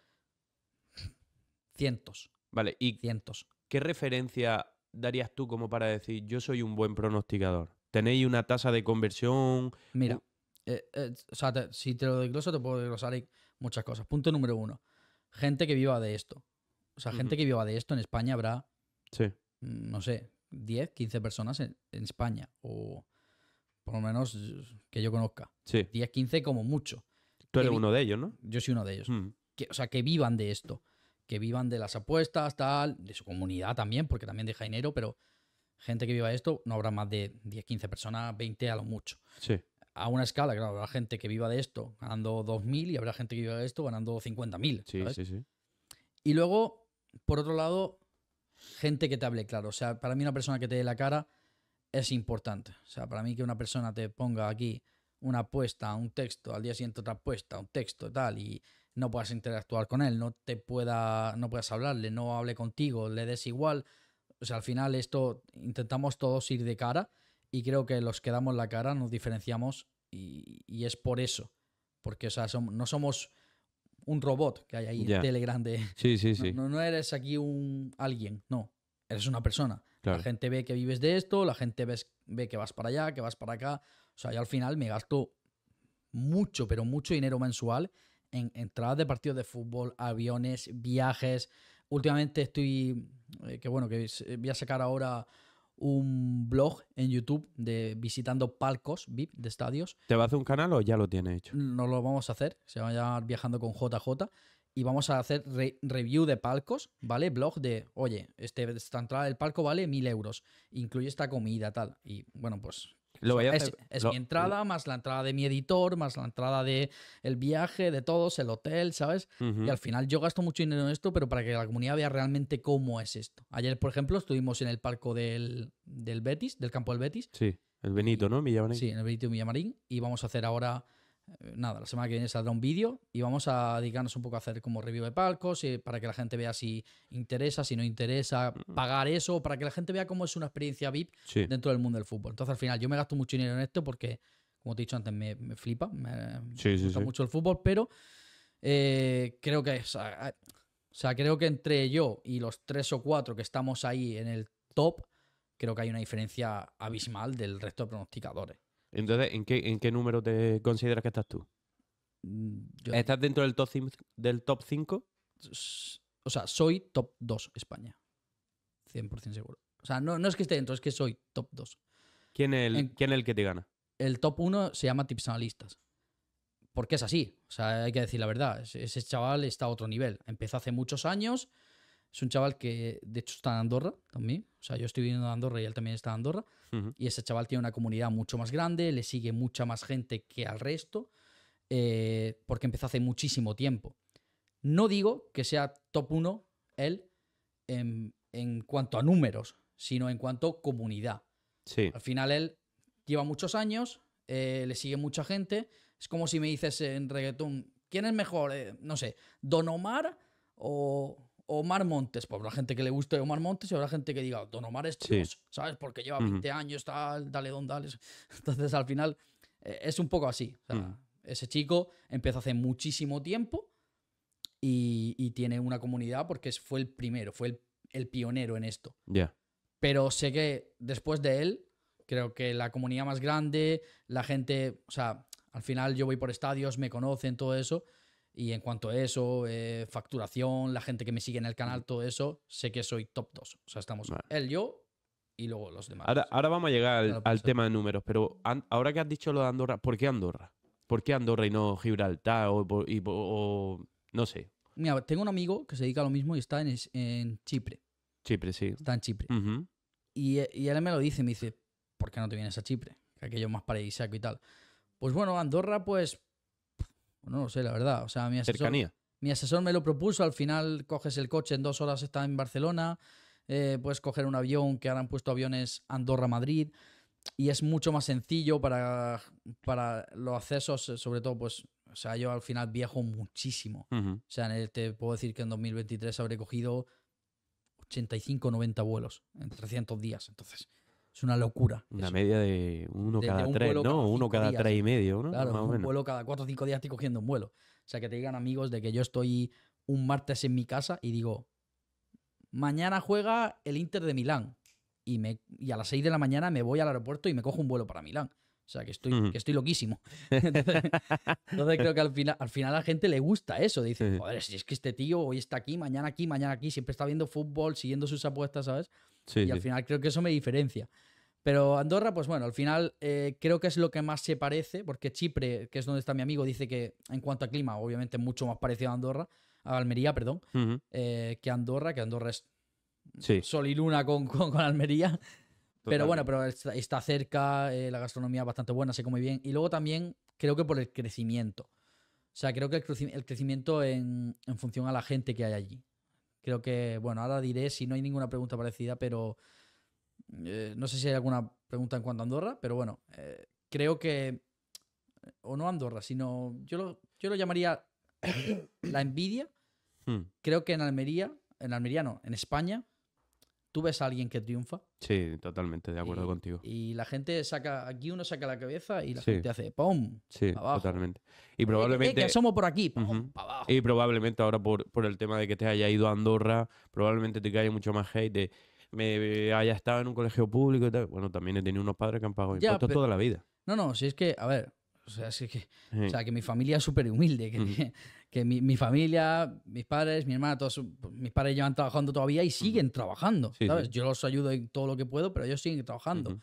cientos. Vale, y cientos. ¿Qué referencia darías tú como para decir yo soy un buen pronosticador? ¿Tenéis una tasa de conversión? Mira, eh, eh, o sea, si te lo desgloso, te puedo desglosar muchas cosas. Punto número uno. Gente que viva de esto. O sea, gente que viva de esto en España habrá, mm, no sé, 10, 15 personas en, España. O por lo menos que yo conozca. 10, 15 como mucho. Tú eres uno de ellos, ¿no? Yo soy uno de ellos. Mm. o sea, que vivan de esto. Que vivan de las apuestas, tal, de su comunidad también, porque también deja dinero, pero gente que viva de esto no habrá más de 10, 15 personas, 20 a lo mucho. Sí a una escala, claro, habrá gente que viva de esto ganando 2.000 y habrá gente que viva de esto ganando 50.000. Sí, sí, sí. Y luego, por otro lado, gente que te hable claro. O sea, para mí una persona que te dé la cara es importante. O sea, para mí que una persona te ponga aquí una apuesta, un texto, al día siguiente otra apuesta, un texto, tal, y no puedas interactuar con él, no te pueda, no puedas hablarle, no hable contigo, le des igual. O sea, al final esto intentamos todos ir de cara y creo que los que damos la cara nos diferenciamos y, es por eso. Porque, o sea, no somos un robot que hay ahí en Telegram de... No, eres aquí un alguien, no. Eres una persona. La gente ve que vives de esto, la gente ves, ve que vas para allá, que vas para acá. O sea, yo al final me gasto mucho, pero mucho dinero mensual en entradas de partidos de fútbol, aviones, viajes. Últimamente estoy... Qué eh, que bueno, que voy a sacar ahora un blog en YouTube de visitando palcos VIP de estadios. ¿Te va a hacer un canal o ya lo tiene hecho? No lo vamos a hacer, se va a llamar Viajando con JJ y vamos a hacer review de palcos, ¿vale? Blog de, oye, este, esta entrada el palco vale mil euros, incluye esta comida, tal. Y bueno, pues es, mi entrada, más la entrada de mi editor, más la entrada de viaje, de todos, el hotel, ¿sabes? Y al final yo gasto mucho dinero en esto, pero para que la comunidad vea realmente cómo es esto. Ayer, por ejemplo, estuvimos en el parco del, Betis, del campo del Betis. Sí, el Benito, ¿no? Sí, en el Benito Millamarín. Y vamos a hacer ahora eh, nada, la semana que viene saldrá un vídeo y vamos a dedicarnos un poco a hacer como review de palcos y eh, para que la gente vea si interesa, si no interesa pagar eso, para que la gente vea cómo es una experiencia VIP dentro del mundo del fútbol. Entonces al final yo me gasto mucho dinero en esto porque, como te he dicho antes, me, flipa, me, gusta mucho el fútbol, pero eh, creo que... creo que entre yo y los tres o cuatro que estamos ahí en el top, creo que hay una diferencia abismal del resto de pronosticadores. Entonces, ¿en qué, número te consideras que estás tú? Mm, ¿Estás dentro del top, del top 5? O sea, soy top 2 España. 100% seguro. O sea, no, no es que esté dentro, es que soy top 2. ¿Quién ¿quién es el que te gana? El top 1 se llama Tips Analistas porque es así. O sea, hay que decir la verdad. Ese chaval está a otro nivel. Empezó hace muchos años es un chaval que, de hecho, está en Andorra también. O sea, yo estoy viviendo en Andorra y él también está en Andorra. Y ese chaval tiene una comunidad mucho más grande, le sigue mucha más gente que al resto, eh, porque empezó hace muchísimo tiempo. No digo que sea top uno él en, cuanto a números, sino en cuanto a comunidad. Al final él lleva muchos años, eh, le sigue mucha gente. Es como si me dices en reggaetón, ¿quién es mejor? Eh, no sé, ¿Don Omar o, Omar Montes. por pues la gente que le guste Omar Montes y habrá gente que diga, Don Omar es ¿sabes? Porque lleva 20 años, tal, dale, don, dale. Entonces, al final, eh, es un poco así. Mm. Ese chico empezó hace muchísimo tiempo y, tiene una comunidad porque fue el primero, fue el, pionero en esto. Ya. Pero sé que después de él, creo que la comunidad más grande, la gente, o sea, al final yo voy por estadios, me conocen, todo eso. Y en cuanto a eso, eh, facturación, la gente que me sigue en el canal, todo eso, sé que soy top 2. O sea, estamos él, yo y luego los demás. Ahora, vamos a llegar al, tema de números, pero ahora que has dicho lo de Andorra, ¿por qué Andorra? ¿Por qué Andorra y no Gibraltar o, no sé? Mira, tengo un amigo que se dedica a lo mismo y está en, en Chipre. Chipre, sí. Está en Chipre. y, él me lo dice, me dice, ¿por qué no te vienes a Chipre? aquello más paradisíaco y tal. Pues bueno, Andorra, pues no lo sé, la verdad. O sea, mi asesor, mi asesor me lo propuso. Al final coges el coche, en dos horas está en Barcelona. Eh, puedes coger un avión, que ahora han puesto aviones Andorra-Madrid. Y es mucho más sencillo para, para los accesos, eh, sobre todo, pues, o sea, yo al final viajo muchísimo. O sea, te puedo decir que en 2023 habré cogido 85, 90 vuelos en 300 días. Entonces, es una locura. Una media de uno cada tres, ¿no? uno cada tres y medio, ¿no? Claro, vuelo cada cuatro o cinco días estoy cogiendo un vuelo. O sea, que te digan amigos de que yo estoy un martes en mi casa y digo, mañana juega el Inter de Milán. Y, me, y a las seis de la mañana me voy al aeropuerto y me cojo un vuelo para Milán. O sea, que estoy, estoy loquísimo. entonces, creo que al final, al final a la gente le gusta eso. Dice, joder, si es que este tío hoy está aquí, mañana aquí, mañana aquí, siempre está viendo fútbol, siguiendo sus apuestas, ¿sabes? y al final creo que eso me diferencia. Pero Andorra, pues bueno, al final eh, creo que es lo que más se parece, porque Chipre, que es donde está mi amigo, dice que en cuanto a clima, obviamente mucho más parecido a Andorra, a Almería, perdón, eh, que Andorra, que Andorra es sol y luna con, Almería. Pero bueno, pero está, cerca, eh, la gastronomía es bastante buena, se come bien. Y luego también creo que por el crecimiento. O sea, creo que el, crecimiento en, en, función a la gente que hay allí. Creo que, bueno, ahora diré si no hay ninguna pregunta parecida, pero eh, no sé si hay alguna pregunta en cuanto a Andorra, pero bueno, eh, creo que, o no Andorra, sino yo lo, yo lo llamaría la envidia. Hmm. Creo que en Almería, en Almería no, en España, tú ves a alguien que triunfa. Sí, totalmente, de acuerdo contigo. Y la gente saca, aquí uno saca la cabeza y la gente hace ¡pum! Sí, totalmente. Y probablemente... que somos por aquí, Y probablemente ahora por, por, el tema de que te haya ido a Andorra, probablemente te caiga mucho más hate de me haya estado en un colegio público y tal. Bueno, también he tenido unos padres que han pagado impuestos toda la vida. No, no, si es que, a ver, o sea, que, o sea, que mi familia es súper humilde, que, que, mi, mi, familia, mis padres, mi hermana, todos, mis padres llevan trabajando todavía y siguen trabajando, ¿sabes? Yo los ayudo en todo lo que puedo, pero ellos siguen trabajando.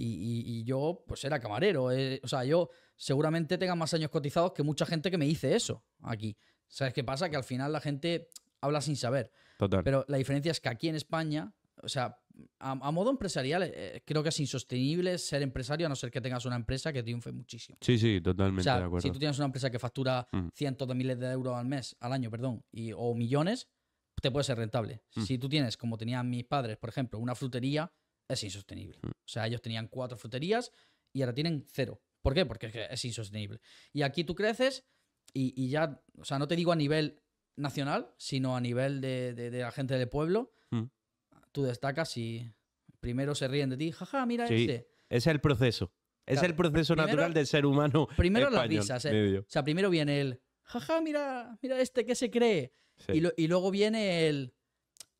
Y, y, yo, pues era camarero. Eh, o sea, yo seguramente tenga más años cotizados que mucha gente que me dice eso aquí. ¿Sabes qué pasa? Que al final la gente habla sin saber. Total. Pero la diferencia es que aquí en España o sea, a, modo empresarial, eh, eh, creo que es insostenible ser empresario a no ser que tengas una empresa que triunfe muchísimo. Sí, sí, totalmente Si tú tienes una empresa que factura mm. cientos de miles de euros al mes, al año, perdón, y, o millones, te puede ser rentable. Mm. Si tú tienes, como tenían mis padres, por ejemplo, una frutería, es insostenible. Mm. O sea, ellos tenían cuatro fruterías y ahora tienen cero. ¿Por qué? Porque es insostenible. Y aquí tú creces y, ya, o sea, no te digo a nivel nacional, sino a nivel de, de, la gente del pueblo, tú destacas y primero se ríen de ti, jaja, mira sí, este. Es el proceso. Es el proceso natural del ser humano. Primero las risas. Eh. O sea, primero viene el, jaja, mira, mira este que se cree. Y, luego viene el,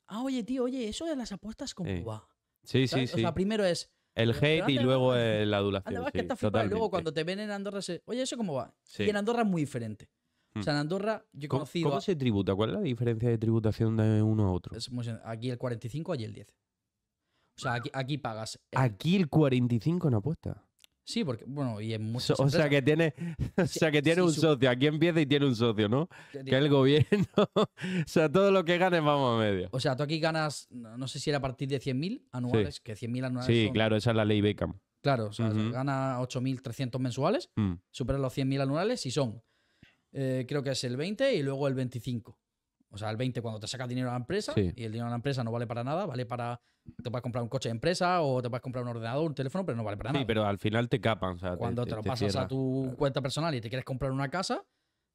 ah, oye, tío, oye, eso de las apuestas, ¿cómo va? Sí, sí, sí. O sea, primero es. El hate y luego la adulación. Además, que está flipado. luego cuando te ven en Andorra, oye, ¿eso cómo va? Y en Andorra es muy diferente. Mm. O sea, en Andorra yo he conocido... ¿Cómo se tributa? ¿Cuál es la diferencia de tributación de uno a otro? Es aquí el 45, allí el 10. O sea, aquí, aquí pagas... Eh. Aquí el 45 no apuesta. Sí, porque, bueno, y en muchos. O sea, que tiene, o sea, que tiene un socio. Aquí empieza y tiene un socio, ¿no? Que el gobierno... o sea, todo lo que ganes vamos a medio. O sea, tú aquí ganas, no sé si era a partir de 100.000 anuales, que 100.000 anuales Sí, claro, esa es la ley Beckham. Claro, o sea, gana 8.300 mensuales, mm. supera los 100.000 anuales y son eh, creo que es el 20 y luego el 25. O sea, el 20 cuando te sacas dinero a la empresa y el dinero a la empresa no vale para nada, vale para... Te puedes comprar un coche de empresa o te puedes comprar un ordenador, un teléfono, pero no vale para nada. Sí, pero al final te capan. cuando te, lo pasas a tu cuenta personal y te quieres comprar una casa,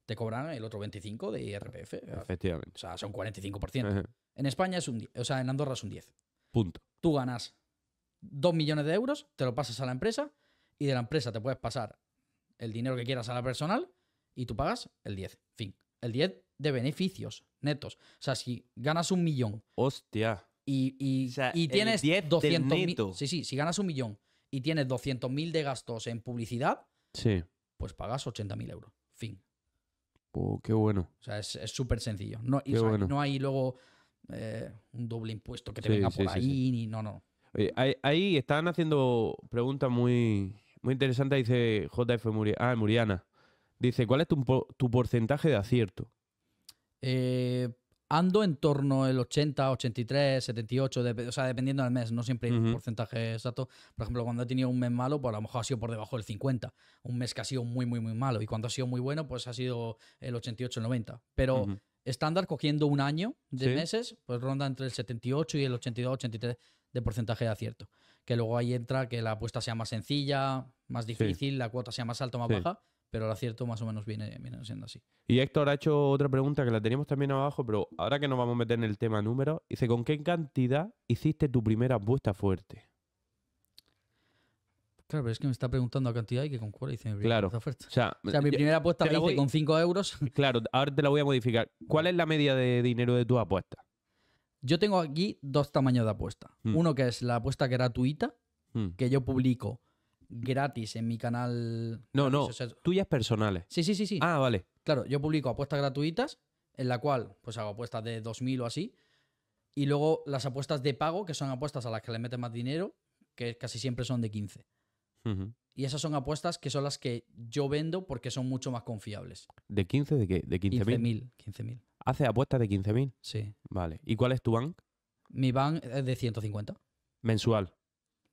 te cobran el otro 25 de IRPF. Efectivamente. O sea, son 45%. En España es un 10, o sea, en Andorra es un 10. Punto. Tú ganas 2 millones de euros, te lo pasas a la empresa y de la empresa te puedes pasar el dinero que quieras a la personal y tú pagas el 10. Fin. El 10 de beneficios netos. O sea, si ganas un millón. Hostia. Y, y, o y tienes 200.000. Sí, sí, si ganas un millón y tienes 200.000 de gastos en publicidad, sí. pues pagas 80.000 euros. Fin. Oh, qué bueno. O sea, es súper sencillo. No, y, no hay luego eh, un doble impuesto que te venga por ahí, no, no. Oye, ahí, están haciendo preguntas muy, muy interesantes, dice JF Muriana. Ah, Muriana. Dice, ¿cuál es tu, porcentaje de acierto? Eh, ando en torno al 80, 83, 78, o sea, dependiendo del mes, no siempre hay un porcentaje exacto. Por ejemplo, cuando he tenido un mes malo, pues a lo mejor ha sido por debajo del 50, un mes que ha sido muy, muy, muy malo. Y cuando ha sido muy bueno, pues ha sido el 88, el 90. Pero estándar, cogiendo un año de meses, pues ronda entre el 78 y el 82, 83 de porcentaje de acierto. Que luego ahí entra que la apuesta sea más sencilla, más difícil, la cuota sea más alta o más baja pero el acierto más o menos viene, siendo así. Y Héctor ha hecho otra pregunta que la teníamos también abajo, pero ahora que nos vamos a meter en el tema número, dice, ¿con qué cantidad hiciste tu primera apuesta fuerte? Claro, pero es que me está preguntando a cantidad y que con cuál hice mi primera claro. apuesta. O sea, o sea, mi eh, primera apuesta la con 5 euros. Claro, ahora te la voy a modificar. ¿Cuál es la media de dinero de tu apuesta? Yo tengo aquí dos tamaños de apuesta. Mm. Uno que es la apuesta gratuita, mm. que yo publico gratis en mi canal. No, no, tuyas personales. Sí, sí, sí, sí. Ah, vale. Claro, yo publico apuestas gratuitas, en la cual pues hago apuestas de 2.000 o así, y luego las apuestas de pago, que son apuestas a las que le metes más dinero, que casi siempre son de 15. Y esas son apuestas que son las que yo vendo porque son mucho más confiables. ¿De 15 de qué? ¿De 15.000? 15.000. ¿Haces apuestas de 15.000? Sí. Vale. ¿Y cuál es tu bank? Mi bank es de 150. ¿Mensual?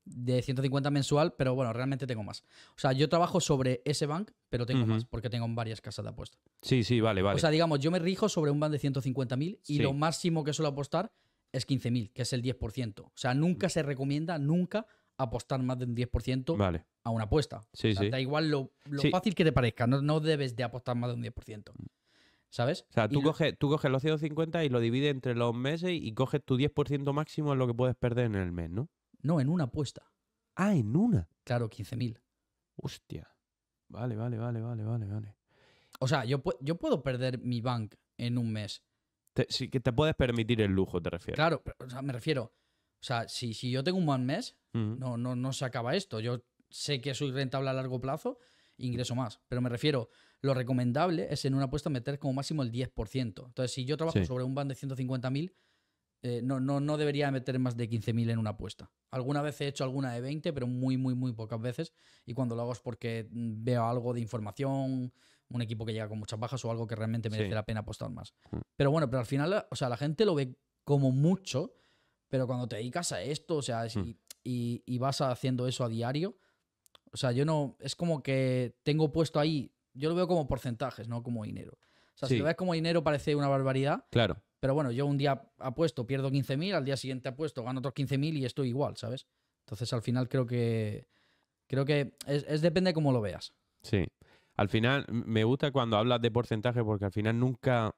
de 150 mensual, pero bueno, realmente tengo más. O sea, yo trabajo sobre ese bank, pero tengo más, porque tengo varias casas de apuestas. Sí, sí, vale, vale. O sea, digamos, yo me rijo sobre un bank de 150.000 y lo máximo que suelo apostar es 15.000, que es el 10%. O sea, nunca se recomienda, nunca apostar más de un 10% a una apuesta. Sí, Da igual lo, fácil que te parezca, no, no debes de apostar más de un 10%. ¿Sabes? O sea, tú, coges, tú coges los 150 y lo divides entre los meses y coges tu 10% máximo en lo que puedes perder en el mes, ¿no? No, en una apuesta. Ah, en una. Claro, 15.000. Hostia. Vale, vale, vale, vale, vale, vale. O sea, yo, puedo perder mi bank en un mes. sí, que te puedes permitir el lujo, te refiero. Claro, o sea, me refiero. O sea, si, yo tengo un buen mes, no, no, no se acaba esto. Yo sé que soy rentable a largo plazo, ingreso más. Pero me refiero, lo recomendable es en una apuesta meter como máximo el 10%. Entonces, si yo trabajo sobre un ban de 150.000, eh, no, no, no debería meter más de 15.000 en una apuesta. Alguna vez he hecho alguna de 20, pero muy, muy, muy pocas veces. Y cuando lo hago es porque mm, veo algo de información, un equipo que llega con muchas bajas o algo que realmente merece la pena apostar más. Mm. Pero bueno, pero al final, o sea, la gente lo ve como mucho, pero cuando te dedicas a esto, o sea, mm. y, vas haciendo eso a diario, o sea, yo no, es como que tengo puesto ahí, yo lo veo como porcentajes, no como dinero. O sea, si lo ves como dinero parece una barbaridad. Claro. Pero bueno, yo un día apuesto, pierdo 15.000, al día siguiente apuesto, gano otros 15.000 y estoy igual, ¿sabes? Entonces al final creo que. Creo que es, es depende cómo lo veas. Sí. Al final, me gusta cuando hablas de porcentaje porque al final nunca.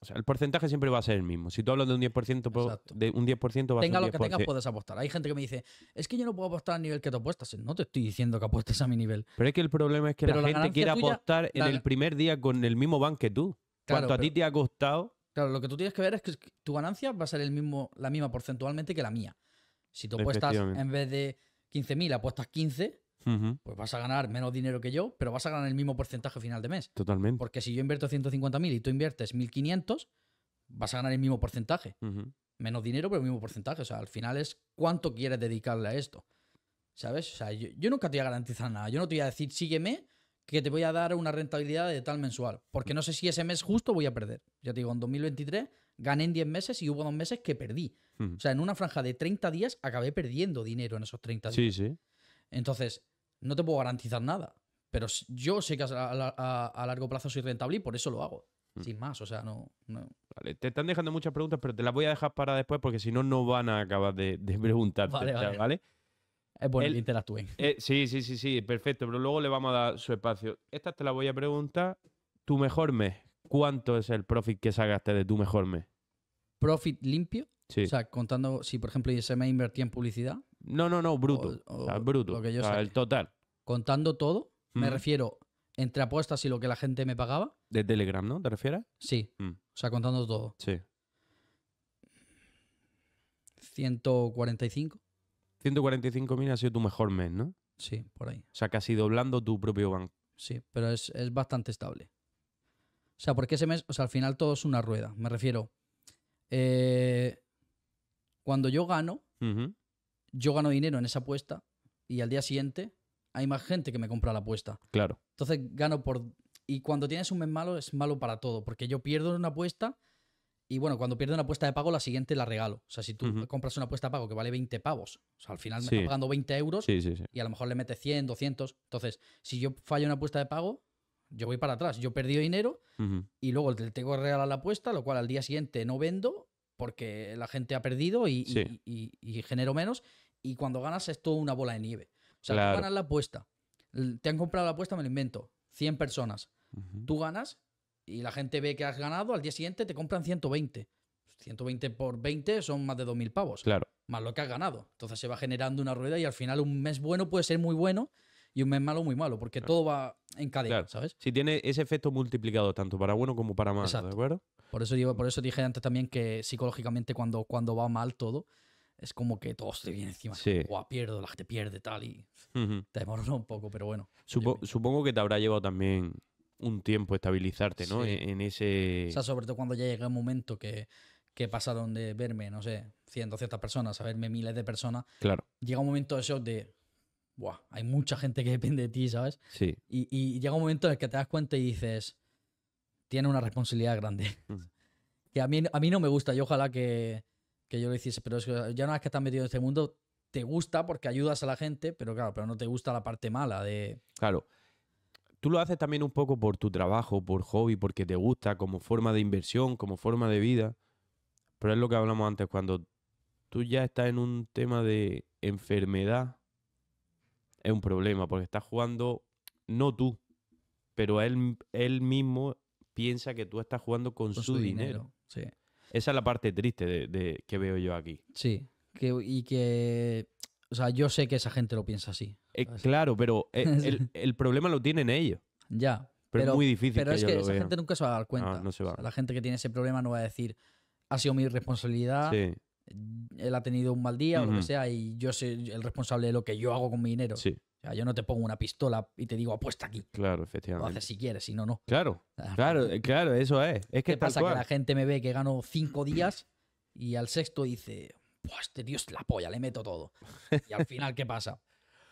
O sea, el porcentaje siempre va a ser el mismo. Si tú hablas de un 10%, de un 10% va ser Tenga lo que tengas, puedes apostar. Hay gente que me dice, es que yo no puedo apostar al nivel que tú apuestas. No te estoy diciendo que apuestes a mi nivel. Pero es que el problema es que la, gente quiere apostar en el primer día con el mismo bank que tú. Cuanto a ti te ha costado. Claro, lo que tú tienes que ver es que tu ganancia va a ser el mismo, la misma porcentualmente que la mía. Si tú apuestas en vez de 15.000, apuestas 15, pues vas a ganar menos dinero que yo, pero vas a ganar el mismo porcentaje final de mes. Totalmente. Porque si yo invierto 150.000 y tú inviertes 1.500, vas a ganar el mismo porcentaje. Menos dinero, pero el mismo porcentaje. O sea, al final es cuánto quieres dedicarle a esto. ¿Sabes? O sea, yo nunca te voy a garantizar nada. Yo no te voy a decir sígueme que te voy a dar una rentabilidad de tal mensual, porque no sé si ese mes justo voy a perder. Ya te digo, en 2023 gané en 10 meses y hubo dos meses que perdí. O sea, en una franja de 30 días acabé perdiendo dinero en esos 30 días. Sí, sí. Entonces, no te puedo garantizar nada, pero yo sé que a, largo plazo soy rentable y por eso lo hago. Mm. Sin más, o sea, no, te están dejando muchas preguntas, pero te las voy a dejar para después porque si no, no van a acabar de, preguntarte. ¿vale? Es bueno interactúen. Eh, sí, sí, sí, sí, perfecto, pero luego le vamos a dar su espacio. Esta te la voy a preguntar. ¿Tu mejor mes? ¿Cuánto es el profit que sacaste de tu mejor mes? ¿Profit limpio? Sí. O sea, contando si, por ejemplo, se me invertí en publicidad. No, no, no, bruto. bruto. que yo el total. Contando todo, me refiero entre apuestas y lo que la gente me pagaba. De Telegram, ¿no? ¿Te refieres? Sí. Mm. O sea, contando todo. Sí. 145. 145.000 ha sido tu mejor mes, ¿no? Sí, por ahí. O sea, casi doblando tu propio banco. Sí, pero es, bastante estable. O sea, porque ese mes, o sea, al final todo es una rueda. Me refiero. Eh, cuando yo gano, yo gano dinero en esa apuesta y al día siguiente hay más gente que me compra la apuesta. Claro. Entonces gano por. Y cuando tienes un mes malo, es malo para todo, porque yo pierdo en una apuesta y bueno, cuando pierdo una apuesta de pago, la siguiente la regalo. O sea, si tú compras una apuesta de pago que vale 20 pavos, al final me está pagando 20 euros y a lo mejor le mete 100, 200. Entonces, si yo fallo una apuesta de pago, yo voy para atrás. Yo perdido dinero y luego le tengo que regalar la apuesta, lo cual al día siguiente no vendo porque la gente ha perdido y, genero menos. Y cuando ganas es toda una bola de nieve. O sea, ganas la apuesta. Te han comprado la apuesta, me lo invento. 100 personas. Tú ganas y la gente ve que has ganado, al día siguiente te compran 120. 120 por 20 son más de 2.000 pavos. Claro. Más lo que has ganado. Entonces se va generando una rueda y al final un mes bueno puede ser muy bueno y un mes malo muy malo, porque todo va en cadena, ¿sabes? Si tiene ese efecto multiplicado tanto para bueno como para malo, ¿de acuerdo? Por eso, digo, por eso dije antes también que psicológicamente cuando, cuando va mal todo, es como que todo se viene encima. o a pierdo, la gente pierde, tal, y te demoró un poco, pero bueno. supongo que te habrá llevado también un tiempo estabilizarte, ¿no? E-, en, ese... O sea, sobre todo cuando ya llega un momento que, que pasaron de verme, no sé, siendo ciertas personas a verme miles de personas. Claro. Llega un momento de eso de... Buah, hay mucha gente que depende de ti, ¿sabes? Sí. Y, llega un momento en el que te das cuenta y dices... Tiene una responsabilidad grande. Mm. que a mí, a mí no me gusta. Yo ojalá que, que yo lo hiciese. Pero es que ya no es que estás metido en este mundo, te gusta porque ayudas a la gente, pero claro, pero no te gusta la parte mala de... Claro tú lo haces también un poco por tu trabajo, por hobby, porque te gusta, como forma de inversión, como forma de vida. Pero es lo que hablamos antes, cuando tú ya estás en un tema de enfermedad, es un problema, porque estás jugando, no tú, pero él, él mismo piensa que tú estás jugando con, su, dinero. Esa es la parte triste de, que veo yo aquí. Sí, y que o sea, yo sé que esa gente lo piensa así. Eh, claro, pero eh, el, problema lo tienen ellos. Ya. Pero, es muy difícil. Pero es que esa gente nunca se va a dar cuenta. Ah, no, se va. la gente que tiene ese problema no va a decir, ha sido mi responsabilidad, él ha tenido un mal día o lo que sea, y yo soy el responsable de lo que yo hago con mi dinero. Sí. O sea, yo no te pongo una pistola y te digo, apuesta aquí. Claro, efectivamente. Lo haces si quieres, si no, no. Claro, claro, claro, eso es. es que ¿Qué pasa? Que la gente me ve que gano cinco días y al sexto dice, este tío es la polla, le meto todo. Y al final, ¿qué pasa?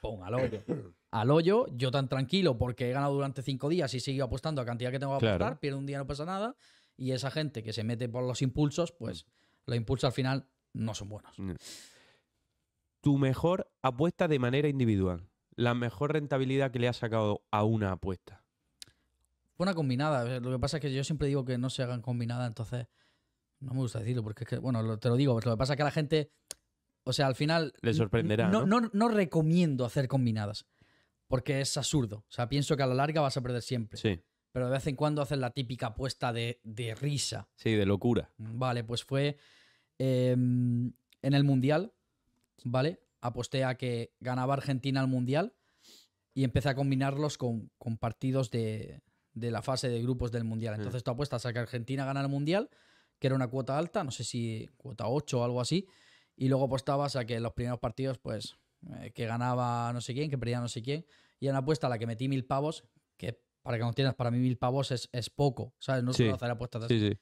Pum, al hoyo. Al hoyo, yo tan tranquilo porque he ganado durante cinco días y sigo apostando a cantidad que tengo que apostar, pierdo un día, no pasa nada. Y esa gente que se mete por los impulsos, pues mm. los impulsos al final no son buenos. Tu mejor apuesta de manera individual. La mejor rentabilidad que le has sacado a una apuesta. Una combinada. Eh, lo que pasa es que yo siempre digo que no se hagan combinadas, entonces no me gusta decirlo porque es que, bueno, te lo digo, lo que pasa es que a la gente, o sea, al final... Le sorprenderá. No, ¿no? recomiendo hacer combinadas porque es absurdo. O sea, pienso que a la larga vas a perder siempre. Sí. Pero de vez en cuando haces la típica apuesta de, risa. Sí, de locura. Mm, vale, pues fue em, en el Mundial, ¿vale? Aposté a que ganaba Argentina el Mundial y empecé a combinarlos con, con partidos de, la fase de grupos del Mundial. Mm. Entonces tú apuestas a que Argentina gana el Mundial que era una cuota alta, no sé si cuota 8 o algo así, y luego apostabas a que los primeros partidos, pues, eh, que ganaba no sé quién, que perdía no sé quién, y una apuesta a la que metí mil pavos, que para que no tienes, para mí mil pavos es, poco, ¿sabes? No sí, hacer apuestas así.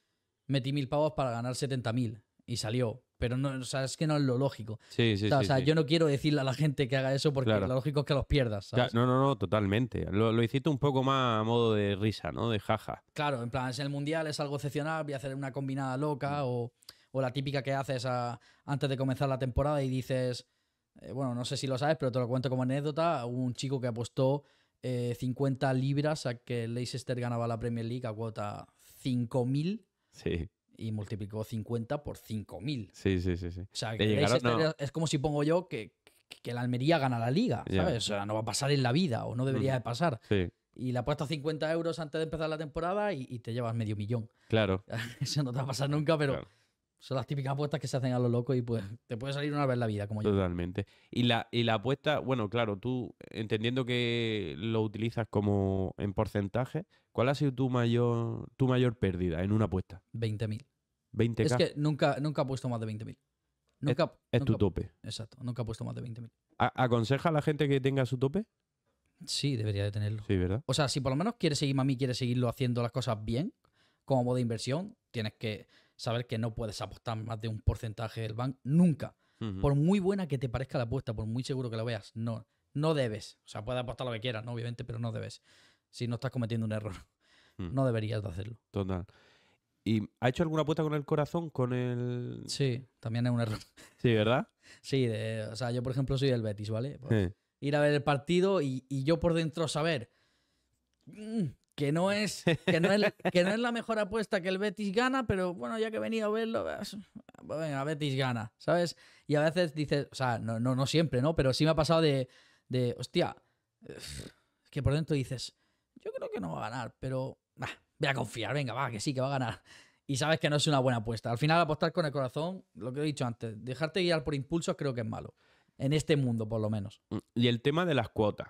Metí mil pavos para ganar 70.000 y salió. Pero no, sabes es que no es lo lógico. Sí, sí, sí, yo no quiero decirle a la gente que haga eso porque lo lógico es que los pierdas. no, no, no, totalmente. Lo, lo, hiciste un poco más a modo de risa, ¿no? De jaja. Claro, en plan, es el mundial, es algo excepcional, voy a hacer una combinada loca mm. o, la típica que haces antes de comenzar la temporada y dices, eh, bueno, no sé si lo sabes, pero te lo cuento como anécdota, un chico que apostó 50 eh, libras a que Leicester ganaba la Premier League a cuota 5.000. Sí y multiplicó 50 por 5.000. Sí, sí, sí, sí. O sea, este es como si pongo yo que, que la Almería gana la liga, ¿sabes? O sea, no va a pasar en la vida o no debería mm. de pasar. Sí. Y la puesto 50 euros antes de empezar la temporada y, te llevas medio millón. Claro. Eso no te va a pasar nunca, pero... Son las típicas apuestas que se hacen a lo loco y pues te puede salir una vez la vida, como yo. Totalmente. Y la, y la apuesta, bueno, claro, tú entendiendo que lo utilizas como en porcentaje, ¿cuál ha sido tu mayor, tu mayor pérdida en una apuesta? 20.000. 20 Es que nunca, nunca he puesto más de 20.000. Nunca, es, tu tope. Exacto, nunca he puesto más de 20.000. ¿Aconseja a la gente que tenga su tope? Sí, debería de tenerlo. Sí, ¿verdad? O sea, si por lo menos quieres seguir, a quieres seguirlo haciendo las cosas bien, como modo de inversión, tienes que saber que no puedes apostar más de un porcentaje del bank nunca. Por muy buena que te parezca la apuesta, por muy seguro que la veas, no, no debes. O sea, puedes apostar lo que quieras, obviamente, pero no debes. Si no estás cometiendo un error, mm. no deberías de hacerlo. Total. ¿Y ha hecho alguna apuesta con el corazón? Con el. Sí, también es un error. Sí, ¿verdad? sí, o sea, yo por ejemplo soy del Betis, ¿vale? Pues ir a ver el partido y, y yo por dentro saber. Mm, que no es, que no es, la, que no es la mejor apuesta que el Betis gana, pero bueno, ya que he venido a verlo, pues, venga, Betis gana, ¿sabes? Y a veces dices, o sea, no, no, no siempre, ¿no? Pero sí me ha pasado de, de hostia, que por dentro dices, yo creo que no va a ganar, pero va, voy a confiar, venga, va, que sí, que va a ganar. Y sabes que no es una buena apuesta. Al final, apostar con el corazón, lo que he dicho antes, dejarte guiar por impulsos creo que es malo. En este mundo, por lo menos. Mm, y el tema de las cuotas.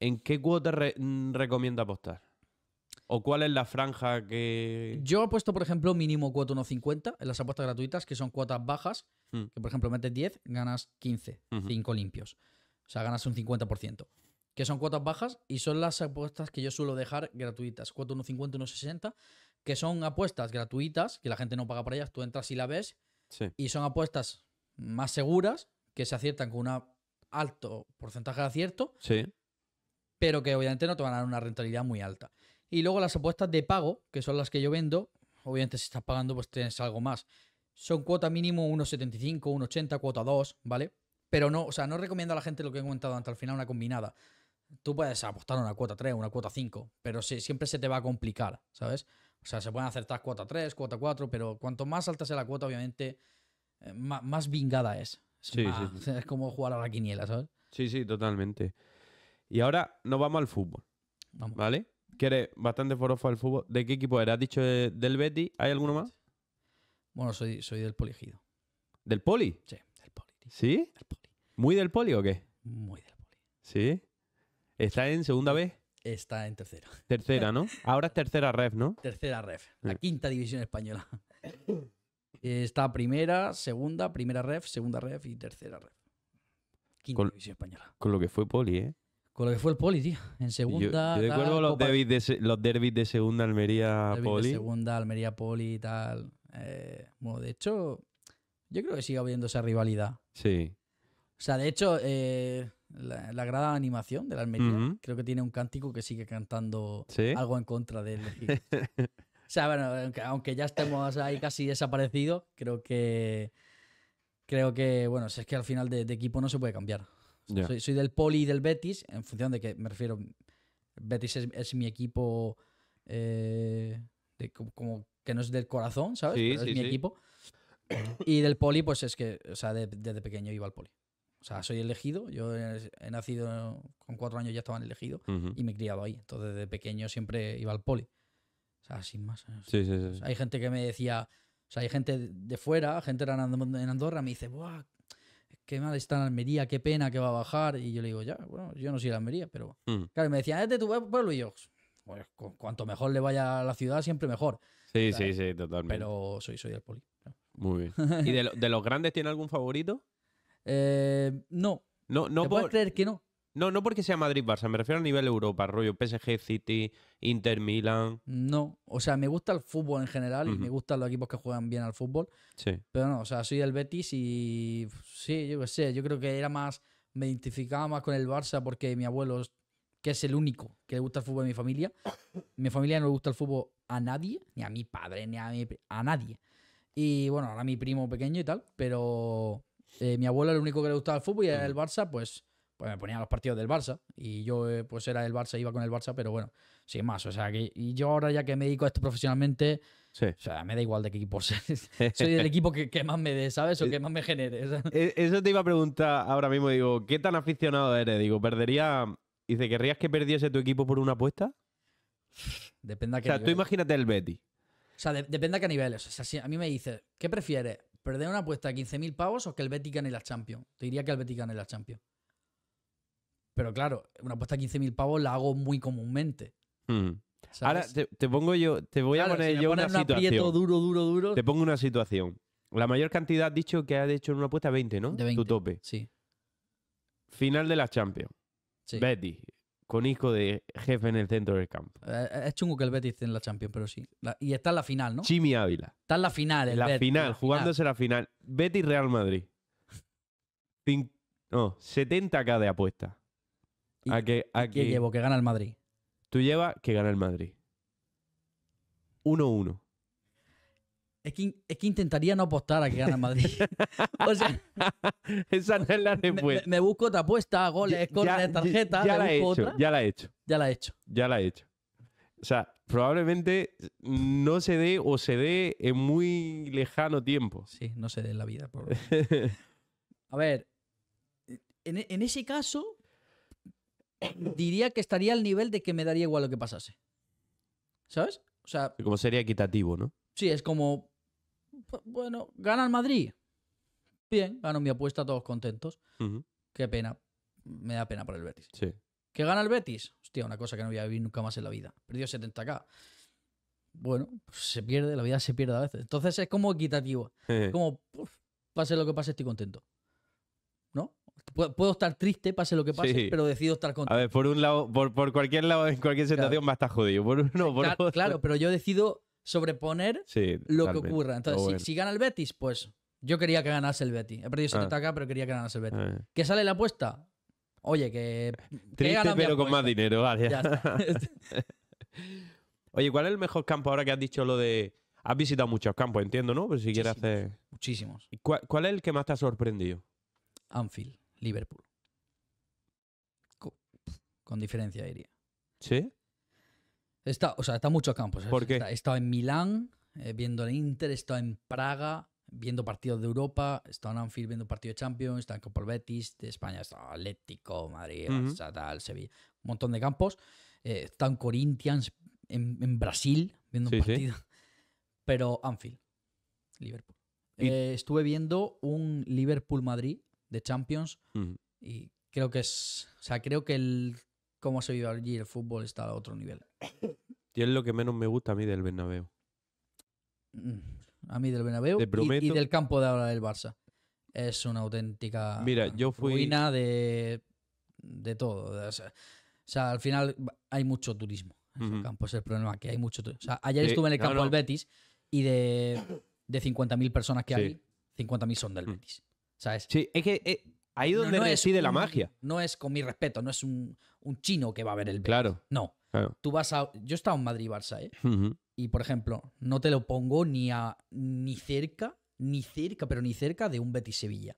¿en qué cuota mm, recomienda apostar? ¿O cuál es la franja que...? Yo he puesto, por ejemplo, mínimo cuota 1.50 en las apuestas gratuitas, que son cuotas bajas, mm. que por ejemplo metes 10, ganas 15, 5 limpios. O sea, ganas un 50%. Que son cuotas bajas y son las apuestas que yo suelo dejar gratuitas. Cuota 1.50, 1.60, que son apuestas gratuitas, que la gente no paga para ellas, tú entras y la ves. Y son apuestas más seguras, que se aciertan con un alto porcentaje de acierto. Sí pero que obviamente no te van a dar una rentabilidad muy alta. Y luego las apuestas de pago, que son las que yo vendo, obviamente si estás pagando pues tienes algo más. Son cuota mínimo 1,75, 1,80, cuota 2, ¿vale? Pero no, o sea, no recomiendo a la gente lo que he comentado antes, al final una combinada. Tú puedes apostar una cuota 3, una cuota 5, pero sí, siempre se te va a complicar, ¿sabes? O sea, se pueden acertar cuota 3, cuota 4, pero cuanto más alta sea la cuota, obviamente, eh, más, vingada es. Sí, sí. Es como jugar a la quiniela, ¿sabes? Sí, sí, totalmente. Y ahora nos vamos al fútbol. ¿Vale? Que bastante forofo al fútbol. ¿De qué equipo eres? ¿Has dicho del Betty? ¿Hay alguno más? Bueno, soy, del Poligido. ¿Del Poli? Sí, del Poli. ¿Sí? ¿Muy del Poli o qué? Muy del Poli. ¿Sí? ¿Está en segunda vez? Está en tercera. Tercera, ¿no? Ahora es tercera ref, ¿no? Tercera ref. La quinta división española. Está primera, segunda, primera ref, segunda ref y tercera ref. Quinta división española. Con lo que fue Poli, ¿eh? Con lo que fue el Poli, En segunda. Yo, recuerdo los, derbis de, segunda Almería Poli. De segunda Almería Poli y tal. Eh, bueno, de hecho, yo creo que sigue habiendo esa rivalidad. Sí. O sea, de hecho, eh, la, la, grada animación de la Almería, creo que tiene un cántico que sigue cantando algo en contra del O sea, bueno, aunque, ya estemos ahí casi desaparecidos, creo que. Creo que, bueno, es que al final de equipo no se puede cambiar. Soy, del Poli y del Betis, en función de que me refiero. Betis es, mi equipo eh, como, que no es del corazón, ¿sabes? es mi equipo. Y del Poli, pues es que, o sea, desde pequeño iba al Poli. O sea, soy elegido. Yo he, nacido con cuatro años, ya estaba elegido y me he criado ahí. Entonces, desde pequeño siempre iba al Poli. O sea, sin más. ¿eh? Sí, sí, sí. hay gente que me decía, o sea, hay gente de fuera, gente en Andorra, me dice, ¡buah! qué mal está en Almería, qué pena que va a bajar. Y yo le digo, ya, bueno, yo no soy de Almería, pero. Mm. Claro, me decían, es de tu pueblo. Y yo, pues, cuanto mejor le vaya a la ciudad, siempre mejor. Sí, sí, sí, totalmente. Pero soy, soy del poli. Muy bien. ¿Y de, los grandes tiene algún favorito? Eh, no. No, no ¿Te puedes creer que no. No, no porque sea Madrid-Barça, me refiero a nivel Europa, rollo PSG, City, Inter, Milan. No, o sea, me gusta el fútbol en general y me gustan los equipos que juegan bien al fútbol. Sí. Pero no, o sea, soy del Betis y sí, yo qué sé, yo creo que era más, me identificaba más con el Barça porque mi abuelo, que es el único que le gusta el fútbol de mi familia, mi familia no le gusta el fútbol a nadie, ni a mi padre, ni a mi... a nadie. Y bueno, ahora mi primo pequeño y tal, pero eh, mi abuelo es el único que le gusta el fútbol y el Barça, pues pues me ponían los partidos del Barça y yo eh, pues era el Barça, iba con el Barça, pero bueno, sin más. O sea, que y yo ahora ya que me dedico a esto profesionalmente, o sea, me da igual de qué equipo soy. soy del equipo que, más me dé, ¿sabes? O que más me genere. E, eso te iba a preguntar ahora mismo, digo, ¿qué tan aficionado eres? Digo, ¿perdería... Dice, ¿querrías que perdiese tu equipo por una apuesta? Depende a qué O sea, tú imagínate el Betty. O sea, dependa depende a qué niveles. O sea, si a mí me dices, ¿qué prefieres? ¿Perder una apuesta de 15.000 pavos o que el Betty gane la Champions? Te diría que el Betty gane la Champions. Pero claro, una apuesta de 15.000 pavos la hago muy comúnmente. Hmm. Ahora te, pongo yo, te voy a poner yo una situación. Te pongo una situación. La mayor cantidad dicho que has hecho en una apuesta 20, ¿no? De 20. Tu tope. Sí. Final de la Champions. Sí. Betty, con hijo de jefe en el centro del campo. Eh, eh, es chungo que el Betis esté en la Champions, pero sí. y está en la final, ¿no? Chimi Ávila. Está en la final, el la final, jugándose la final. Betis Real Madrid. no, 70k de apuesta a qué llevo? Que gana el Madrid. Tú llevas que gana el Madrid. 1-1. Es que, es que, intentaría no apostar a que gana el Madrid. esa no es la respuesta. Me, busco otra apuesta, goles, córneres, tarjetas. Ya, la he hecho, ya la he hecho. Ya la he hecho. Ya la he hecho. O sea, probablemente no se dé o se dé en muy lejano tiempo. Sí, no se dé en la vida. a ver, en, en ese caso, diría que estaría al nivel de que me daría igual lo que pasase. ¿Sabes? O Como sería equitativo, ¿no? Sí, es como. Bueno, gana el Madrid. Bien, gano mi apuesta, todos contentos. Qué pena. Me da pena por el Betis. Sí. ¿Que gana el Betis? Hostia, una cosa que no voy a vivir nunca más en la vida. Perdió 70k. Bueno, pues se pierde, la vida se pierde a veces. Entonces es como equitativo. Eh. Como, pase lo que pase, estoy contento. Puedo estar triste, pase lo que pase, pero decido estar contento. A ver, por un lado, por, cualquier lado, en cualquier situación va a estar jodido. Por uno, claro, pero yo decido sobreponer lo que ocurra. Entonces, si, gana el Betis, pues yo quería que ganase el Betis. He perdido 70 ah. acá, pero quería que ganase el Betis. Ah. qué sale la apuesta? Oye, que. Triste, pero con más dinero, vale. Ya Oye, ¿cuál es el mejor campo ahora que has dicho lo de. Has visitado muchos campos, entiendo, ¿no? Pero si quieres hacer. Muchísimos. ¿Cuál, ¿Cuál es el que más te ha sorprendido? Anfield. Liverpool. Con diferencia, diría. ¿Sí? Está, o sea, está mucho muchos campos. ¿Por qué? He estado en Milán, eh, viendo el Inter, he estado en Praga, viendo partidos de Europa, he estado en Anfield viendo partidos de Champions, he en Copa Betis, de España está estado Atlético, Madrid, Sevilla, un montón de campos. he eh, en Corinthians, en, Brasil, viendo un partido. Pero Anfield, Liverpool. Eh, estuve viendo un Liverpool-Madrid de Champions. Y creo que es. O sea, creo que el cómo se vive allí el fútbol está a otro nivel. Y es lo que menos me gusta a mí del Bernabéu. Mm, a mí del Bernabéu y, del campo de ahora del Barça. Es una auténtica Mira, yo fui... ruina de, de todo. O sea, al final hay mucho turismo campo. es el problema, que hay mucho turismo. O sea, ayer estuve en el campo del Betis y de, 50.000 personas que hay, 50.000 son del Betis. Sí, es que eh, ahí donde no, reside la magia. No es, con mi respeto, no es un, chino que va a ver el Claro. No. Tú vas a. Yo he estado en Madrid-Barça, ¿eh? Y por ejemplo, no te lo pongo ni a ni cerca, ni cerca, pero ni cerca de un Betis-Sevilla.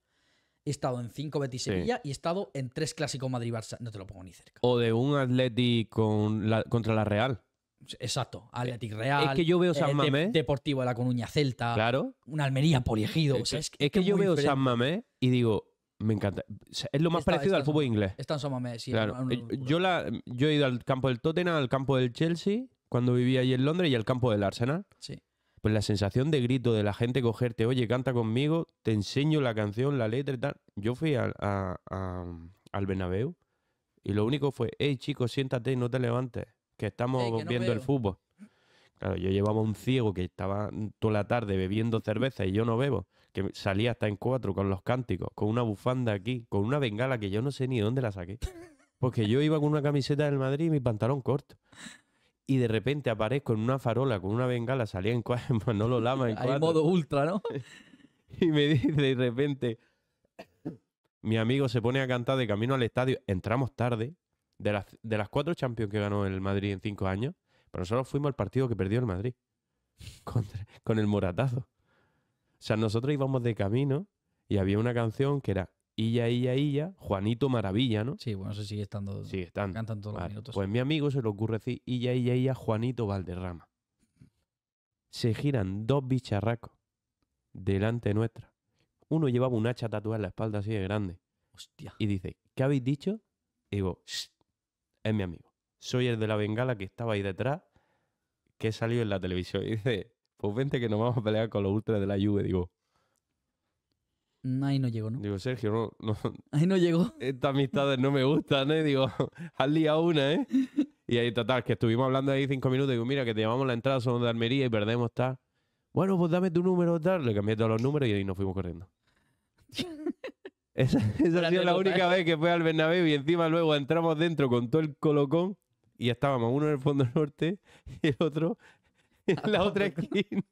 He estado en cinco Betis Sevilla y he estado en tres clásicos Madrid Barça. No te lo pongo ni cerca. O de un Atleti con la, contra la Real. Exacto, eh, Athletic Real. Es que yo veo San eh, Deportivo de La Coruña, Celta. Claro. Una Almería, por Es, es, que, yo veo San Mamés y digo, me encanta. Es lo más parecido al fútbol inglés. Están San Mamés, eh, yo, la, yo he ido al campo del Tottenham, al campo del Chelsea, cuando vivía allí en Londres, y al campo del Arsenal. Sí. Pues la sensación de grito de la gente cogerte, oye, canta conmigo, te enseño la canción, la letra y tal. Yo fui al Bernabéu y lo único fue, hey chicos, siéntate, y no te levantes que estamos viendo el fútbol. Claro, yo llevaba un ciego que estaba toda la tarde bebiendo cerveza y yo no bebo, que salía hasta en cuatro con los cánticos, con una bufanda aquí, con una bengala que yo no sé ni dónde la saqué. Porque yo iba con una camiseta del Madrid y mi pantalón corto. Y de repente aparezco en una farola con una bengala, salía en cuatro, no lo Lama en cuatro. Hay modo ultra, ¿no? y me dice de repente, mi amigo se pone a cantar de camino al estadio, entramos tarde, de las, cuatro Champions que ganó el Madrid en cinco años, pero nosotros fuimos al partido que perdió el Madrid. con el moratazo. O sea, nosotros íbamos de camino y había una canción que era Illa, Illa, Illa, Juanito Maravilla, ¿no? Sí, bueno, eso sigue estando. Sigue estando. Cantan todos los minutos. Pues mi amigo se le ocurre decir Illa, Illa, Illa, Juanito Valderrama. Se giran dos bicharracos delante nuestra. Uno llevaba un hacha tatuada en la espalda así de grande. Hostia. Y dice, ¿qué habéis dicho? Y digo, Shh, es mi amigo. Soy el de la bengala que estaba ahí detrás, que salió en la televisión. Y dice, pues vente que nos vamos a pelear con los ultras de la Juve. Digo, Ahí no llegó, ¿no? Digo, Sergio, no, no. Ahí no llegó. Estas amistades no me gustan, ¿eh? Digo, has día una, ¿eh? Y ahí, total, que estuvimos hablando ahí cinco minutos. Digo, mira, que te llamamos la entrada, somos de Almería y perdemos, tal. Bueno, pues dame tu número, tal. Le cambié todos los números y ahí nos fuimos corriendo. Esa, ha sido la única vez que fue al Bernabéu y encima luego entramos dentro con todo el colocón y estábamos uno en el fondo norte y el otro en la otra esquina.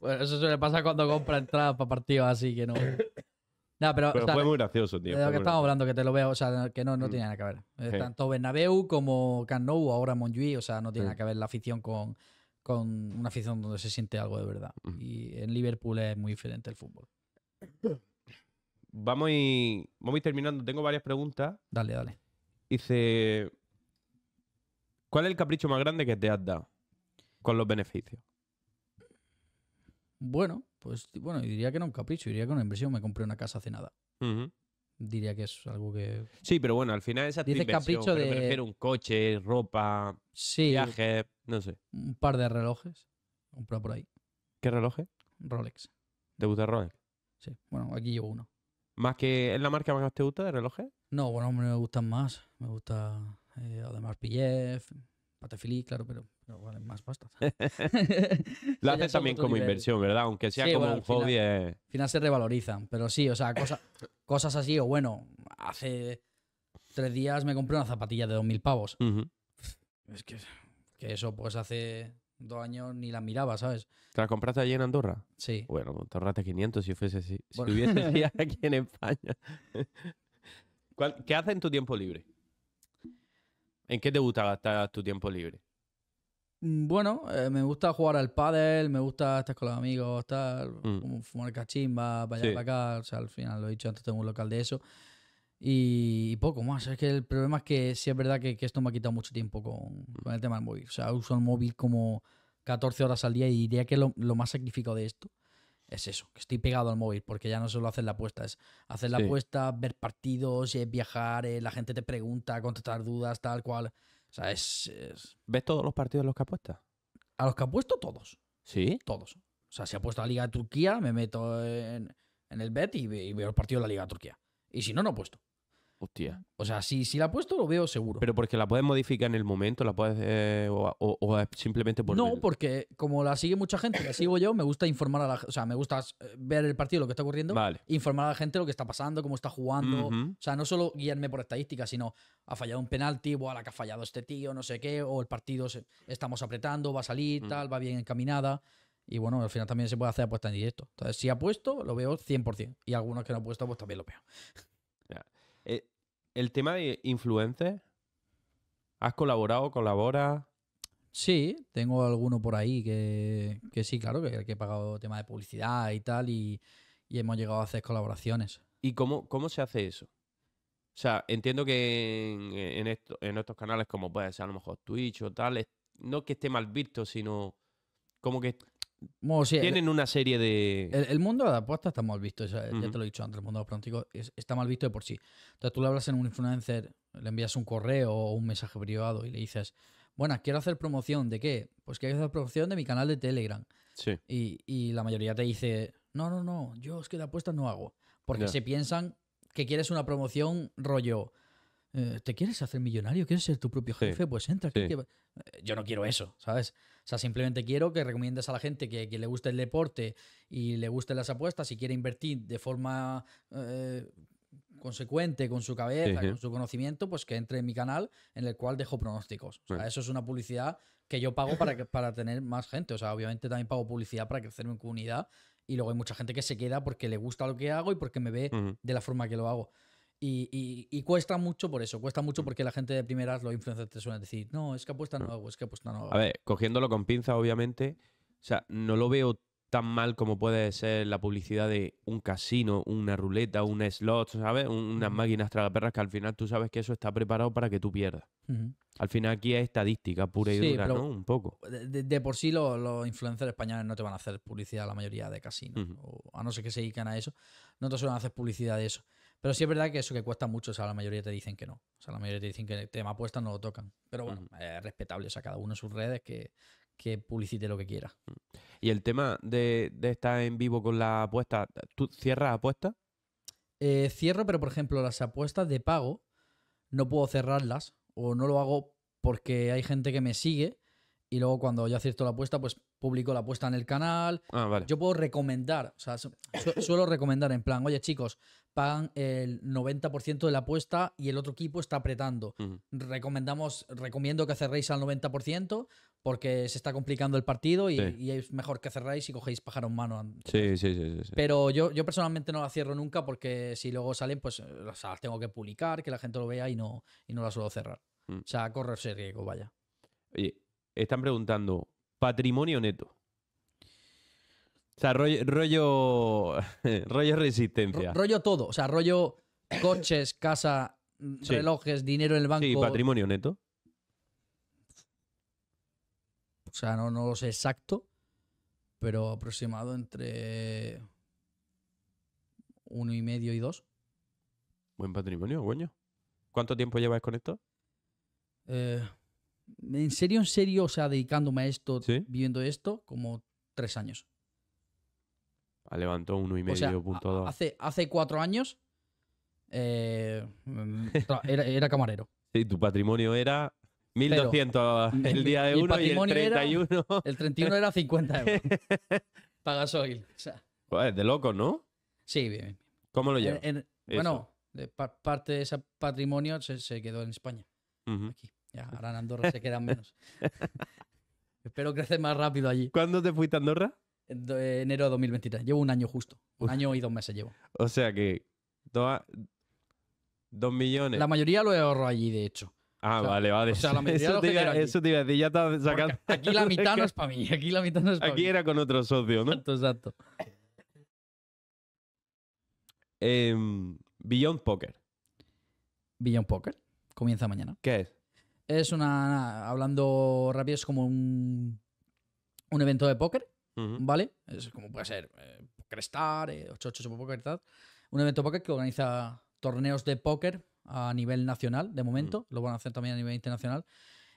Bueno, eso suele pasar cuando compra entradas para partidos así que no. pero, fue muy gracioso, tío. lo que estamos hablando, que te lo veo, o sea, que no, no mm. tiene nada que ver. Tanto Bernabéu como Camp ahora Montjuic, o sea, no tiene nada que ver la afición con, con una afición donde se siente algo de verdad. Y en Liverpool es muy diferente el fútbol. vamos a, ir, vamos terminando. Tengo varias preguntas. Dale, dale. Dice, ¿cuál es el capricho más grande que te has dado con los beneficios? Bueno, pues bueno, diría que no un capricho, diría que una inversión. Me compré una casa hace nada. Diría que es algo que. Sí, pero bueno, al final esa tiene capricho de. Me un coche, ropa, viaje no sé. Un par de relojes. Compré por ahí. ¿Qué relojes? Rolex. ¿Te gusta Rolex? Sí, bueno, aquí llevo uno. ¿Más que es la marca más que te gusta de relojes? No, bueno, me gustan más. Me gusta además eh, Pillef, Patefili, claro, pero, pero valen más pasta. lo haces también como inversión, ¿verdad? Aunque sea como un hobby. Final, final se revalorizan, pero sí, o sea, cosas así, o bueno, hace tres días me compré una zapatilla de 2.000 pavos. Es que, que eso, pues hace dos años ni las miraba, ¿sabes? ¿Te la compraste allí en Andorra? Sí. Bueno, te ahorraste 500 si fuese así. Si, bueno. hubiese sido aquí en España. ¿Qué haces en tu tiempo libre? ¿En qué te gusta gastar tu tiempo libre? Mm, bueno, eh, me gusta jugar al pádel, me gusta estar con los amigos, estar, mm. fumar cachimba, para para acá. O sea, al final lo he dicho antes, tengo un local de eso. Y, poco más. Es que el problema es que sí es verdad que, esto me ha quitado mucho tiempo con, el tema del móvil. O sea, uso el móvil como 14 horas al día y diría que lo, más sacrificado de esto es eso, que estoy pegado al móvil, porque ya no solo hacer la apuesta, es hacer la apuesta, ver partidos, eh, viajar, eh, la gente te pregunta, contestar dudas, tal cual. O sea, es, ¿Ves todos los partidos a los que apuestas? A los que apuesto, todos. ¿Sí? Todos. O sea, si apuesto a la Liga de Turquía, me meto en, el bet y, veo el partido de la Liga de Turquía. Y si no, no apuesto. Hostia. O sea, si, si la ha puesto, lo veo seguro. Pero porque la puedes modificar en el momento, la puedes. Eh, o, simplemente por. No, porque como la sigue mucha gente, la sigo yo, me gusta informar a la O sea, me gusta eh, ver el partido, lo que está ocurriendo. Informar a la gente lo que está pasando, cómo está jugando. O sea, no solo guiarme por estadísticas, sino ha fallado un penalti, o a la que ha fallado este tío, no sé qué, o el partido estamos apretando, va a salir, mm. tal, va bien encaminada. Y bueno, al final también se puede hacer apuesta en directo. Entonces, si ha puesto, lo veo 100%. Y algunos que no ha puesto, pues también lo veo el tema de influencers, ¿has colaborado, colabora? Sí, tengo alguno por ahí que, que sí, claro, que, he pagado tema de publicidad y tal, y, hemos llegado a hacer colaboraciones. ¿Y cómo, cómo se hace eso? O sea, entiendo que en, en, estos canales, como puede ser a lo mejor Twitch o tal, no que esté mal visto, sino como que tienen una serie de. El, mundo de apuestas está mal visto, ya, te lo he dicho antes, el mundo de los está mal visto de por sí. Entonces tú le hablas en un influencer, le envías un correo o un mensaje privado y le dices, bueno, quiero hacer promoción de qué? Pues quiero hacer promoción de mi canal de Telegram. Sí. Y, y la mayoría te dice, no, no, no, yo es que de apuestas no hago. Porque se piensan que quieres una promoción rollo. Eh, ¿Te quieres hacer millonario? ¿Quieres ser tu propio jefe? Pues entra. Yo no quiero eso, ¿sabes? sea, simplemente quiero que recomiendes a la gente que, le guste el deporte y le gusten las apuestas y quiere invertir de forma eh, consecuente con su cabeza, con su conocimiento, pues que entre en mi canal en el cual dejo pronósticos. O sea, eso es una publicidad que yo pago para, para tener más gente. O sea, obviamente también pago publicidad para crecer mi comunidad. Y luego hay mucha gente que se queda porque le gusta lo que hago y porque me ve de la forma que lo hago. Y, cuesta mucho por eso, cuesta mucho mm. porque la gente de primeras, los influencers te suelen decir, no, es que apuesta nuevo, es que apuesta nuevo. A ver, cogiéndolo con pinza, obviamente, o sea, no lo veo tan mal como puede ser la publicidad de un casino, una ruleta, un slot, ¿sabes? Unas máquinas tragaperras que al final tú sabes que eso está preparado para que tú pierdas. Al final aquí es estadística pura y dura, ¿no? Un poco. De, por sí los, influencers españoles no te van a hacer publicidad a la mayoría de casinos, o a no ser que se dedican a eso, no te suelen hacer publicidad de eso. Pero sí es verdad que eso que cuesta mucho, o sea, la mayoría te dicen que no. O sea, la mayoría te dicen que el tema apuestas no lo tocan. Pero bueno, es respetable, o sea, cada uno en sus redes que, que publicite lo que quiera. Mm. Y el tema de, estar en vivo con la apuesta, ¿tú cierras apuestas? Eh, cierro, pero por ejemplo, las apuestas de pago no puedo cerrarlas o no lo hago porque hay gente que me sigue y luego cuando yo acierto la apuesta, pues publico la apuesta en el canal. Ah, yo puedo recomendar, o sea, suelo recomendar en plan, oye chicos, pagan el 90% de la apuesta y el otro equipo está apretando. Recomendamos, recomiendo que cerréis al 90% porque se está complicando el partido y, es mejor que cerráis y cogéis pájaro en mano. Sí, sí, sí, Pero yo, yo personalmente no la cierro nunca porque si luego salen, pues las tengo que publicar, que la gente lo vea y no, y no la suelo cerrar. Mm. O sea, correrse riesgo, vaya. Oye, están preguntando, patrimonio neto. O sea, rollo, rollo, resistencia. rollo todo. O sea, rollo coches, casa, relojes, dinero en el banco. Sí, patrimonio neto. O sea, no, no lo sé exacto, pero aproximado entre uno y medio y dos. Buen patrimonio, guaño. ¿Cuánto tiempo llevas con esto? Eh, en serio, en serio, o sea, dedicándome a esto, viviendo esto, como tres años levantó uno y medio punto dos. Hace, hace cuatro años eh, mm, era, camarero. Sí, tu patrimonio era 1200 el día de uno y el 31. Era, el 31 era 50 euros. Pagas de locos, ¿no? Sí, bien. ¿Cómo lo llevas? bueno, parte de ese patrimonio se, quedó en España. Aquí. Ya, ahora en Andorra se quedan menos. Espero crecer más rápido allí. ¿Cuándo te fuiste a Andorra? Eh, enero de 2023. Llevo un año justo. Un año y dos meses llevo. O sea que. Dos, millones. La mayoría lo he ahorrado allí, de hecho. Ah, vale, vale. O sea, la eso, te iba, a decir, ya Aquí la mitad no es para mí. Aquí la mitad no es mí. Aquí era con otro socio, ¿no? Exacto, exacto. Em, Beyond Poker. Beyond Poker. Comienza mañana. ¿Qué es? Es una. Hablando rápido, es como un. Un evento de póker ¿vale? Es como puede ser eh, eh ocho Poker y tal. Un evento póker que organiza torneos de póker a nivel nacional, de momento. Lo van a hacer también a nivel internacional.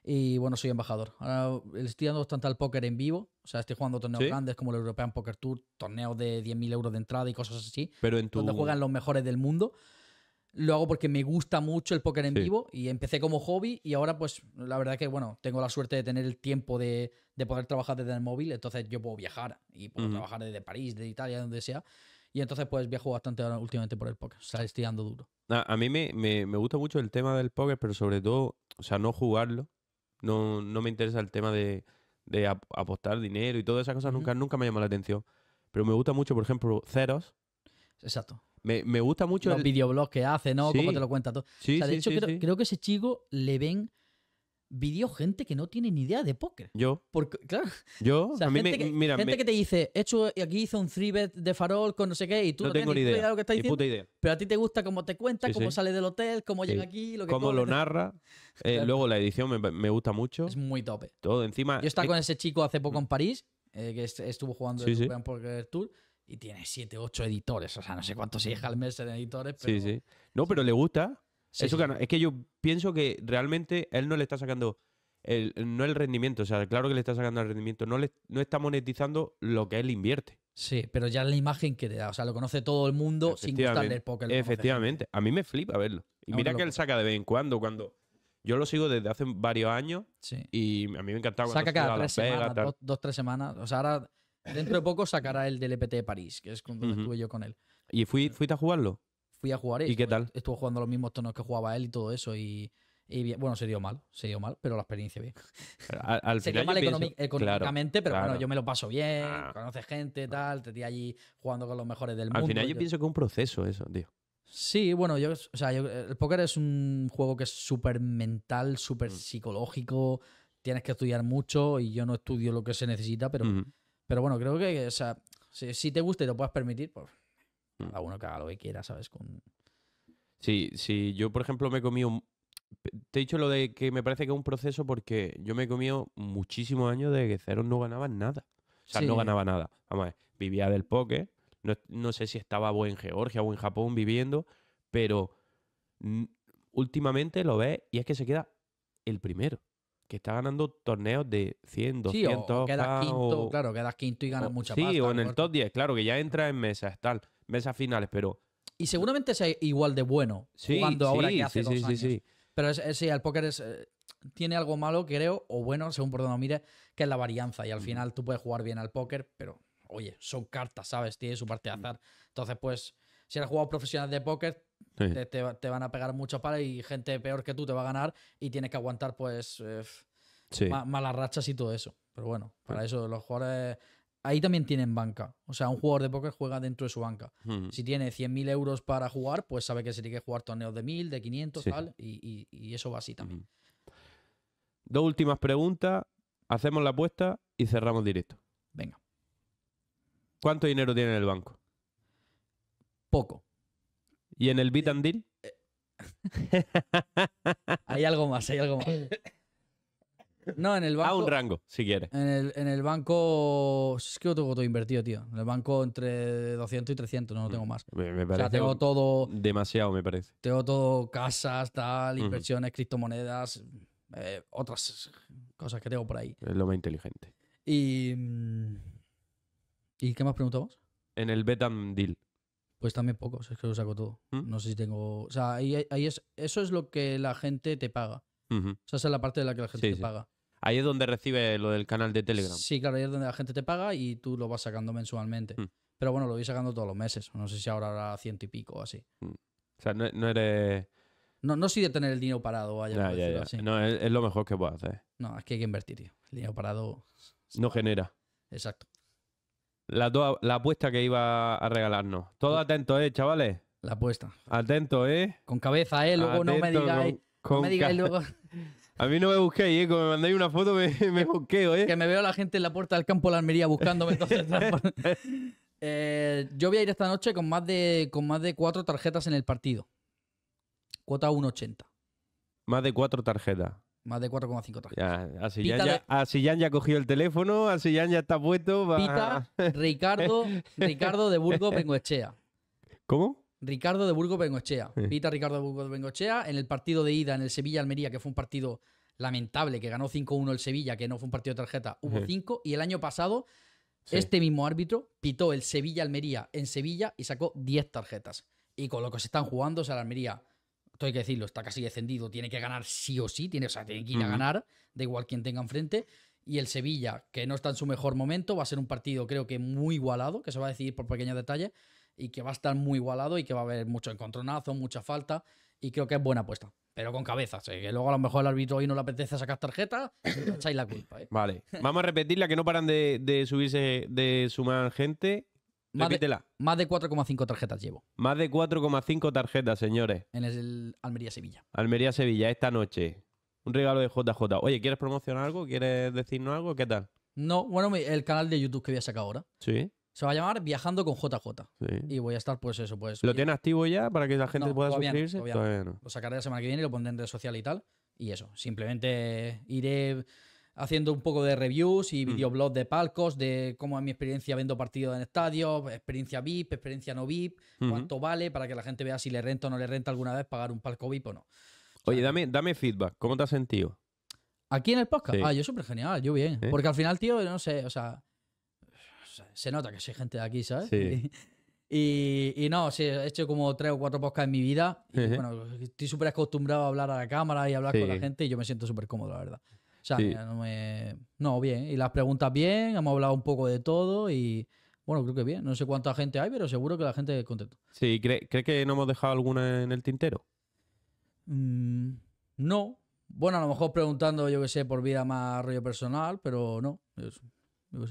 Y bueno, soy embajador. Ahora estoy dando bastante al póker en vivo. O sea, estoy jugando torneos grandes como el European Poker Tour, torneos de 10.000 euros de entrada y cosas así. Pero en tu... Donde juegan los mejores del mundo lo hago porque me gusta mucho el póker en vivo y empecé como hobby y ahora pues la verdad que bueno, tengo la suerte de tener el tiempo de, poder trabajar desde el móvil, entonces yo puedo viajar y puedo trabajar desde París, desde Italia, donde sea. Y entonces pues viajo bastante ahora últimamente por el póker, o sea, estoy dando duro. A, mí me, gusta mucho el tema del póker, pero sobre todo, o sea, no jugarlo. No, no me interesa el tema de, de apostar dinero y todas esas cosas, nunca, nunca me llama la atención. Pero me gusta mucho, por ejemplo, ceros. Exacto. Me, me gusta mucho. el... videoblogs que hace, ¿no? Cómo te lo cuenta todo. Sí, o sea, de hecho, creo, creo, que ese chico le ven vídeos gente que no tiene ni idea de póker. Yo. Porque, claro. Yo. a mí me, que, mira, gente que te dice, He hecho, aquí hizo un 3 de farol con no sé qué, y tú no, tienes ni idea, de lo que está diciendo. Pero a ti te gusta cómo te cuenta, cómo sale del hotel, cómo llega aquí, lo que Cómo lo narra. Eh, luego la edición me, me, gusta mucho. Es muy tope. Todo encima. Yo estaba con ese chico hace poco mm. en París, eh, que estuvo jugando el Poker Tour y tiene 7, 8 editores. O sea, no sé cuántos se deja al mes en editores, pero. Sí, sí. No, pero le gusta. es que yo pienso que realmente él no le está sacando. no el rendimiento, o sea, claro que le está sacando el rendimiento, no, le, no está monetizando lo que él invierte. Sí, pero ya la imagen que le da, o sea, lo conoce todo el mundo sin gustarle el Efectivamente, a mí me flipa verlo. Y mira que él saca de vez en cuando, cuando yo lo sigo desde hace varios años sí. y a mí me encantaba. Saca cada tres semanas, dos, dos, tres semanas. O sea, ahora Dentro de poco sacará el del EPT de París, que es cuando estuve yo con él. ¿Y fui, fuiste a jugarlo? Fui a jugar. ¿Y, ¿Y qué tal? Estuvo jugando los mismos tonos que jugaba él y todo eso. Y, bueno, se dio mal, se dio mal, pero la experiencia bien. Al, se dio mal económicamente, pero bueno, yo me lo paso bien, conoce ah. conoces gente, tal, te allí jugando con los mejores del mundo. Al final yo, pienso que es un proceso eso, tío. Sí, bueno, yo, o sea, el póker es un juego que es súper mental, súper mm. psicológico, tienes que estudiar mucho y yo no estudio lo que se necesita, pero... Pero bueno, creo que, o sea, si, te gusta y lo puedas permitir, pues mm. a uno que haga lo que quiera, ¿sabes? Con... Sí, sí, yo por ejemplo me he comido... Te he dicho lo de que me parece que es un proceso porque yo me he comido muchísimos años de que Cero no ganaba nada. O sea, no ganaba nada. Vamos vivía del poke, No, sé si estaba o en Georgia o en Japón viviendo, pero últimamente lo ves y es que se queda el primero que está ganando torneos de 100, 200. Sí, o quedas quinto, claro, quedas quinto y ganas mucha sí, Sí, o en el top 10, claro, que ya entra en mesas, tal, mesas finales, pero... Y seguramente sea igual de bueno cuando jugando sí, ahora que hace dos años. Sí, sí, Pero sí, el póker eh, tiene algo malo, creo, o bueno, según por donde lo mires, que es la varianza. Y al mm. final tú puedes jugar bien al póker, pero, oye, son cartas, ¿sabes? Tiene su parte de mm. azar. Entonces, pues, si eres jugado profesional de póker, te, van a pegar muchos palos y gente peor que tú te va a ganar y tienes que aguantar, pues, malas rachas y todo eso. Pero bueno, para eso los jugadores ahí también tienen banca. O sea, un jugador de póker juega dentro de su banca. Si tiene 100.000 euros para jugar, pues sabe que se tiene que jugar torneos de 1.000, de 500, tal, y, eso va así también. Dos últimas preguntas, hacemos la apuesta y cerramos directo. Venga. ¿Cuánto dinero tiene en el banco? Poco. ¿Y en el beat and deal? hay algo más, hay algo más. No, en el banco. A un rango, si quieres. En el, banco. Es que yo tengo todo invertido, tío. En el banco entre 200 y 300, no, lo tengo mm, más. O sea, tengo todo. Demasiado, me parece. Tengo todo casas, tal, inversiones, criptomonedas, eh, otras cosas que tengo por ahí. Es lo más inteligente. Y. Mm, ¿Y qué más preguntamos? En el Bitandil. deal. Pues también poco, es que lo saco todo. ¿Mm? No sé si tengo. O sea, ahí, es, eso es lo que la gente te paga. O sea, esa es la parte de la que la gente te paga. Ahí es donde recibe lo del canal de Telegram. Sí, claro, ahí es donde la gente te paga y tú lo vas sacando mensualmente. Mm. Pero bueno, lo voy sacando todos los meses. No sé si ahora habrá ciento y pico o así. Mm. O sea, no, eres. No, no soy de tener el dinero parado, o algo Así. No, es, es, lo mejor que puedo hacer. No, es que hay que invertir, tío. El dinero parado. No genera. Exacto la apuesta que iba a regalarnos. Todo atento, ¿eh, chavales? La apuesta. Atento, ¿eh? Con cabeza, ¿eh? Luego no me digáis. me digáis luego. A mí no me busquéis, ¿eh? Como me mandáis una foto, me, me ¿eh? Que me veo a la gente en la puerta del campo de la Almería buscándome. Entonces, eh, yo voy a ir esta noche con más, con más de cuatro tarjetas en el partido. Cuota 1.80. Más de cuatro tarjetas. Más de 4,5 tarjetas. Ya, así ya, ya, cogió el teléfono, así ya, ya está puesto. Pita Ricardo, Ricardo de Burgos Bengochea. ¿Cómo? Ricardo de Burgos Bengochea. Pita Ricardo de Burgos Bengochea en el partido de ida en el Sevilla-Almería, que fue un partido lamentable, que ganó 5-1 el Sevilla, que no fue un partido de tarjeta, hubo 5. Y el año pasado, este mismo árbitro pitó el Sevilla-Almería en Sevilla y sacó 10 tarjetas. Y con lo que se están jugando, o sea, la Almería esto hay que decirlo, está casi descendido, tiene que ganar sí o sí, tiene, que ir a ganar, da igual quien tenga enfrente. Y el Sevilla, que no está en su mejor momento, va a ser un partido creo que muy igualado, que se va a decidir por pequeños detalles, y que va a estar muy igualado y que va a haber mucho encontronazo, mucha falta, y creo que es buena apuesta pero con cabeza. que luego a lo mejor el árbitro hoy no le apetece sacar tarjeta, echáis la culpa. ¿eh? Vale. Vamos a repetir la que no paran de, de subirse, de sumar gente. Más de, 4,5 tarjetas llevo. Más de 4,5 tarjetas, señores. En el Almería-Sevilla. Almería-Sevilla, esta noche. Un regalo de JJ. Oye, ¿quieres promocionar algo? ¿Quieres decirnos algo? ¿Qué tal? No, bueno, el canal de YouTube que voy a sacar ahora. Sí. Se va a llamar Viajando con JJ. Sí. Y voy a estar, pues eso, pues. ¿Lo tiene activo ya para que la gente pueda suscribirse? Lo sacaré la semana que viene, y lo pondré en redes sociales y tal. Y eso, simplemente iré haciendo un poco de reviews y mm. videoblogs de palcos, de cómo es mi experiencia viendo partidos en estadios, experiencia VIP, experiencia no VIP, cuánto vale, para que la gente vea si le renta o no le renta alguna vez pagar un palco VIP o no. Oye, dame, dame feedback, ¿cómo te has sentido? Aquí en el podcast. Ah, yo súper genial, yo bien. Porque al final, tío, no sé, o sea, se nota que soy gente de aquí, ¿sabes? Sí. Y, no, sí, he hecho como tres o cuatro podcasts en mi vida. Y, Bueno, estoy súper acostumbrado a hablar a la cámara y hablar con la gente y yo me siento súper cómodo, la verdad. O sea, no, me... no, bien. Y las preguntas bien, hemos hablado un poco de todo y bueno, creo que bien. No sé cuánta gente hay, pero seguro que la gente es contenta. Sí, ¿crees cree que no hemos dejado alguna en el tintero? Mm, no. Bueno, a lo mejor preguntando, yo que sé, por vida más rollo personal, pero no.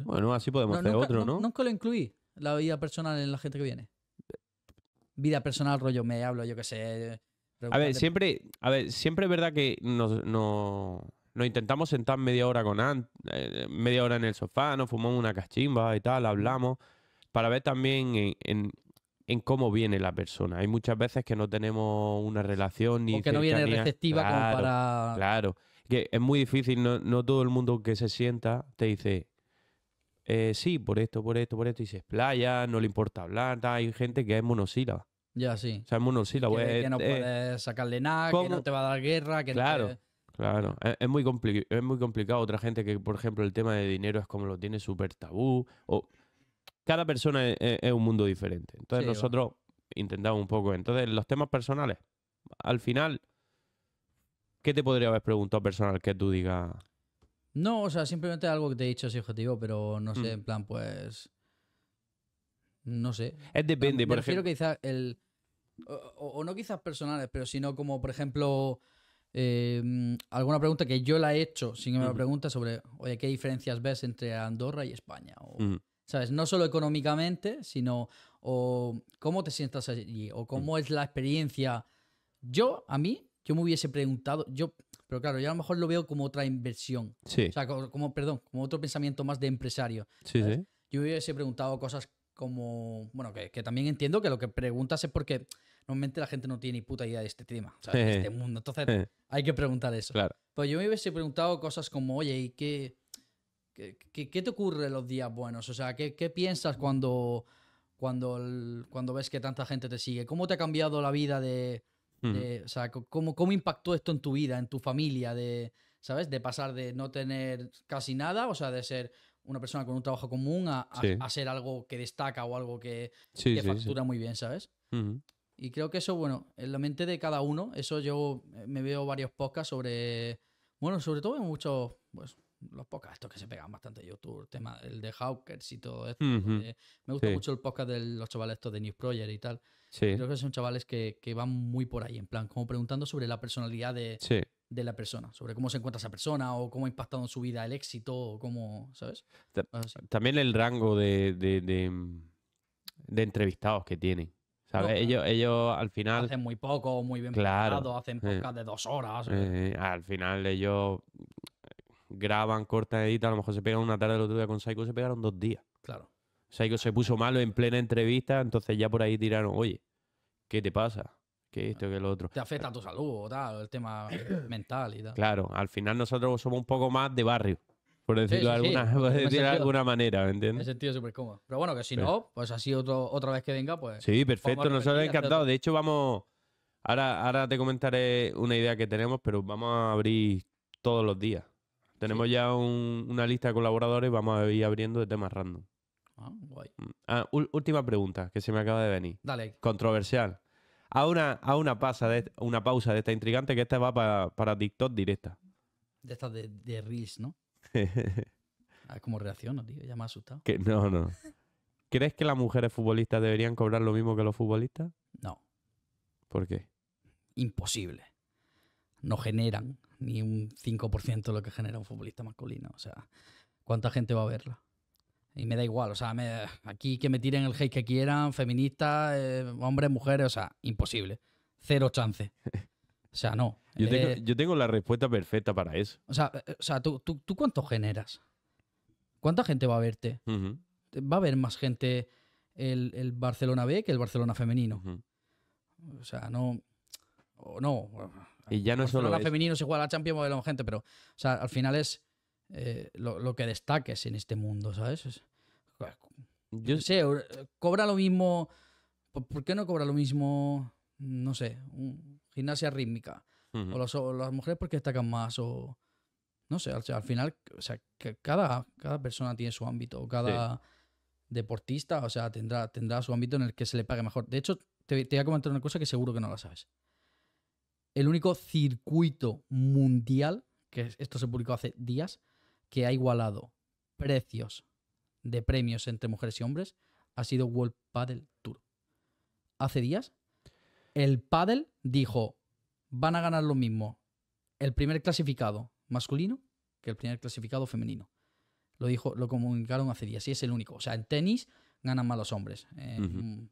Bueno, así podemos hacer otro, ¿no? Nunca lo incluí, la vida personal en la gente que viene. Vida personal, rollo, me hablo, yo que sé. A ver, siempre, a ver, siempre es verdad que nos, no nos intentamos sentar media hora con eh, media hora en el sofá, nos fumamos una cachimba y tal, hablamos, para ver también en, cómo viene la persona. Hay muchas veces que no tenemos una relación ni... que no viene receptiva como para... Claro, que es muy difícil, no, todo el mundo que se sienta te dice, eh, sí, por esto, por esto, por esto, y se playa, no le importa hablar, hay gente que es monosílaba. Ya, sí. O sea, es monosílaba. Que, pues, no eh, puedes sacarle nada, que no te va a dar guerra, que claro. no Claro, e-, es, muy es muy complicado. Otra gente que, por ejemplo, el tema de dinero es como lo tiene súper tabú. O... Cada persona e-, e-, es, un mundo diferente. Entonces nosotros intentamos un poco. Entonces, los temas personales, al final, ¿qué te podría haber preguntado personal que tú digas? No, o sea, simplemente algo que te he dicho es objetivo, pero no sé, mm. en plan, pues... No sé. Es depende, por ejemplo. quizás el... o, no quizás personales, pero sino como, por ejemplo, Em, alguna pregunta que yo la he hecho, sin que me la pregunta, sobre, oye, ¿qué diferencias ves entre Andorra y España? ¿Sabes? No solo económicamente, sino o cómo te sientas allí, o cómo es la experiencia. Yo, a mí, yo me hubiese preguntado, yo, pero claro, yo a lo mejor lo veo como otra inversión. O sea, como, perdón, como otro pensamiento más de empresario. Sí, Yo hubiese preguntado cosas como, bueno, que, que, también entiendo que lo que preguntas es porque normalmente la gente no tiene ni puta idea de este tema, ¿sabes? de este mundo. Entonces hay que preguntar eso. Claro. Pues yo me hubiese preguntado cosas como, oye, ¿y qué, qué, te ocurre los días buenos? O sea, ¿qué, piensas cuando, cuando, cuando ves que tanta gente te sigue? ¿Cómo te ha cambiado la vida de... O sea, ¿cómo, impactó esto en tu vida, en tu familia? De, ¿Sabes? De pasar de no tener casi nada, o sea, de ser una persona con un trabajo común a, ser algo que destaca o algo que, factura muy bien, ¿sabes? Y creo que eso, bueno, en la mente de cada uno, eso yo eh, me veo varios podcasts sobre, bueno, sobre todo en muchos, pues, los podcasts estos que se pegan bastante YouTube, el tema el de Hawkers y todo esto. Eh, me gusta mucho el podcast de los chavales estos de News Project y tal. Creo que son chavales que, van muy por ahí, en plan, como preguntando sobre la personalidad de, la persona, sobre cómo se encuentra esa persona o cómo ha impactado en su vida el éxito o cómo, ¿sabes? También el rango de, de entrevistados que tienen ellos, ellos al final. Hacen muy poco, muy bien claro, hacen podcast de dos horas. al final ellos graban, cortan, editan. A lo mejor se pegaron una tarde el otro día con Psycho, se pegaron dos días. Claro. Psycho se puso malo en plena entrevista, entonces ya por ahí tiraron, oye, ¿qué te pasa? que esto, que lo otro. Te afecta a tu salud o tal, el tema mental y tal. Claro, al final nosotros somos un poco más de barrio por decirlo de alguna manera, ¿me entiendes? En sentido súper cómodo. Pero bueno, que si no, pues así otra vez que venga, pues... Sí, perfecto, nos ha encantado. De hecho, vamos... Ahora, ahora te comentaré una idea que tenemos, pero vamos a abrir todos los días. Tenemos ya una lista de colaboradores, vamos a ir abriendo de temas random. Ah, guay. Mm, ah, última pregunta que se me acaba de venir. Dale. Controversial. A una, a una, pasa una pausa de esta intrigante que esta va para, TikTok directa. De estas de, de ¿no? A ver ah, cómo reacciono, tío. Ya me ha asustado. Que, no, no. ¿Crees que las mujeres futbolistas deberían cobrar lo mismo que los futbolistas? No. ¿Por qué? Imposible. No generan ni un 5% de lo que genera un futbolista masculino. O sea, ¿cuánta gente va a verla? Y me da igual, o sea, aquí que me tiren el hate que quieran, feministas, eh, hombres, mujeres, o sea, imposible. Cero chance. O sea, no. Eh, yo tengo, la respuesta perfecta para eso. O sea, eh, tú, cuánto generas? ¿Cuánta gente va a verte? Va a haber más gente el, Barcelona B que el Barcelona femenino. O sea, no. O no. Y ya no solo. Barcelona femenino es igual a Champions de gente, pero. O sea, al final es eh, lo, que destaques en este mundo, ¿sabes? yo sé, cobra lo mismo. ¿Por qué no cobra lo mismo? No sé gimnasia rítmica. o, las, mujeres porque destacan más. O no sé, al, final, o sea, que cada, cada persona tiene su ámbito. Cada deportista, o sea, tendrá, tendrá su ámbito en el que se le pague mejor. De hecho, te, te voy a comentar una cosa que seguro que no la sabes. El único circuito mundial, que esto se publicó hace días, que ha igualado precios de premios entre mujeres y hombres, ha sido World Padel Tour. Hace días el pádel dijo, van a ganar lo mismo el primer clasificado masculino que el primer clasificado femenino. Lo dijo, lo comunicaron hace días y es el único. O sea, en tenis ganan más los hombres. En,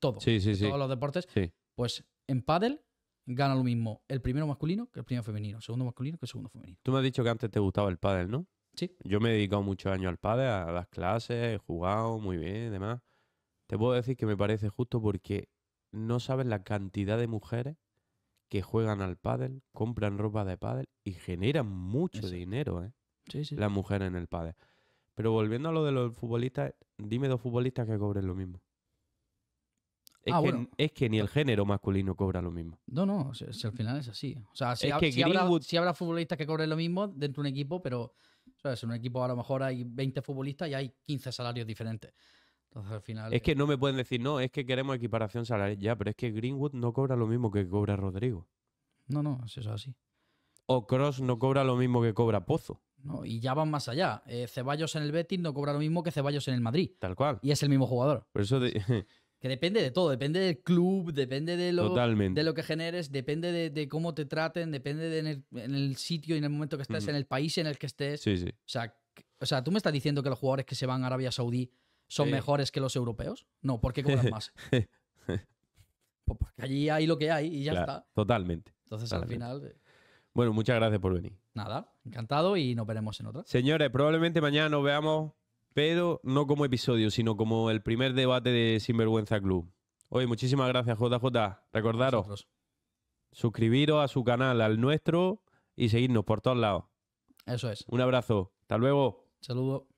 todo. Sí, sí, en todos los deportes. Pues en pádel gana lo mismo el primero masculino que el primero femenino, segundo masculino que el segundo femenino. Tú me has dicho que antes te gustaba el pádel, ¿no? Sí. Yo me he dedicado muchos años al pádel, a las clases, he jugado muy bien y demás. Te puedo decir que me parece justo porque no sabes la cantidad de mujeres que juegan al pádel, compran ropa de pádel y generan mucho dinero, ¿eh? Sí, sí. Las mujeres en el pádel. Pero volviendo a lo de los futbolistas, dime dos futbolistas que cobren lo mismo. Es, ah, que, ni el género masculino cobra lo mismo. No, no, si, al final es así. O sea, si, habrá, si, futbolistas que cobren lo mismo dentro de un equipo, pero ¿sabes? en un equipo a lo mejor hay 20 futbolistas y hay 15 salarios diferentes. Es que no me pueden decir, no, es que queremos equiparación salarial. Ya, pero es que Greenwood no cobra lo mismo que cobra Rodrigo. No, no, eso es así. O Cross no cobra lo mismo que cobra Pozo. No, y ya van más allá. Eh, Ceballos en el Betis no cobra lo mismo que Ceballos en el Madrid. Tal cual. Y es el mismo jugador. Por eso. que depende de todo, depende del club, depende de lo, de lo que generes, depende de, cómo te traten, depende de en, el, sitio y en el momento que estés, en el país en el que estés. Sí, sí. O sea, o sea, tú me estás diciendo que los jugadores que se van a Arabia Saudí son mejores que los europeos? No, ¿por qué cobran más? pues porque allí hay lo que hay y ya está. Totalmente. Entonces al final... Eh, bueno, muchas gracias por venir. Nada, encantado y nos veremos en otra. Señores, probablemente mañana nos veamos, pero no como episodio, sino como el primer debate de Sinvergüenza Club. hoy muchísimas gracias, JJ. Recordaros, suscribiros a su canal, al nuestro, y seguirnos por todos lados. Eso es. Un abrazo. Hasta luego. Saludos.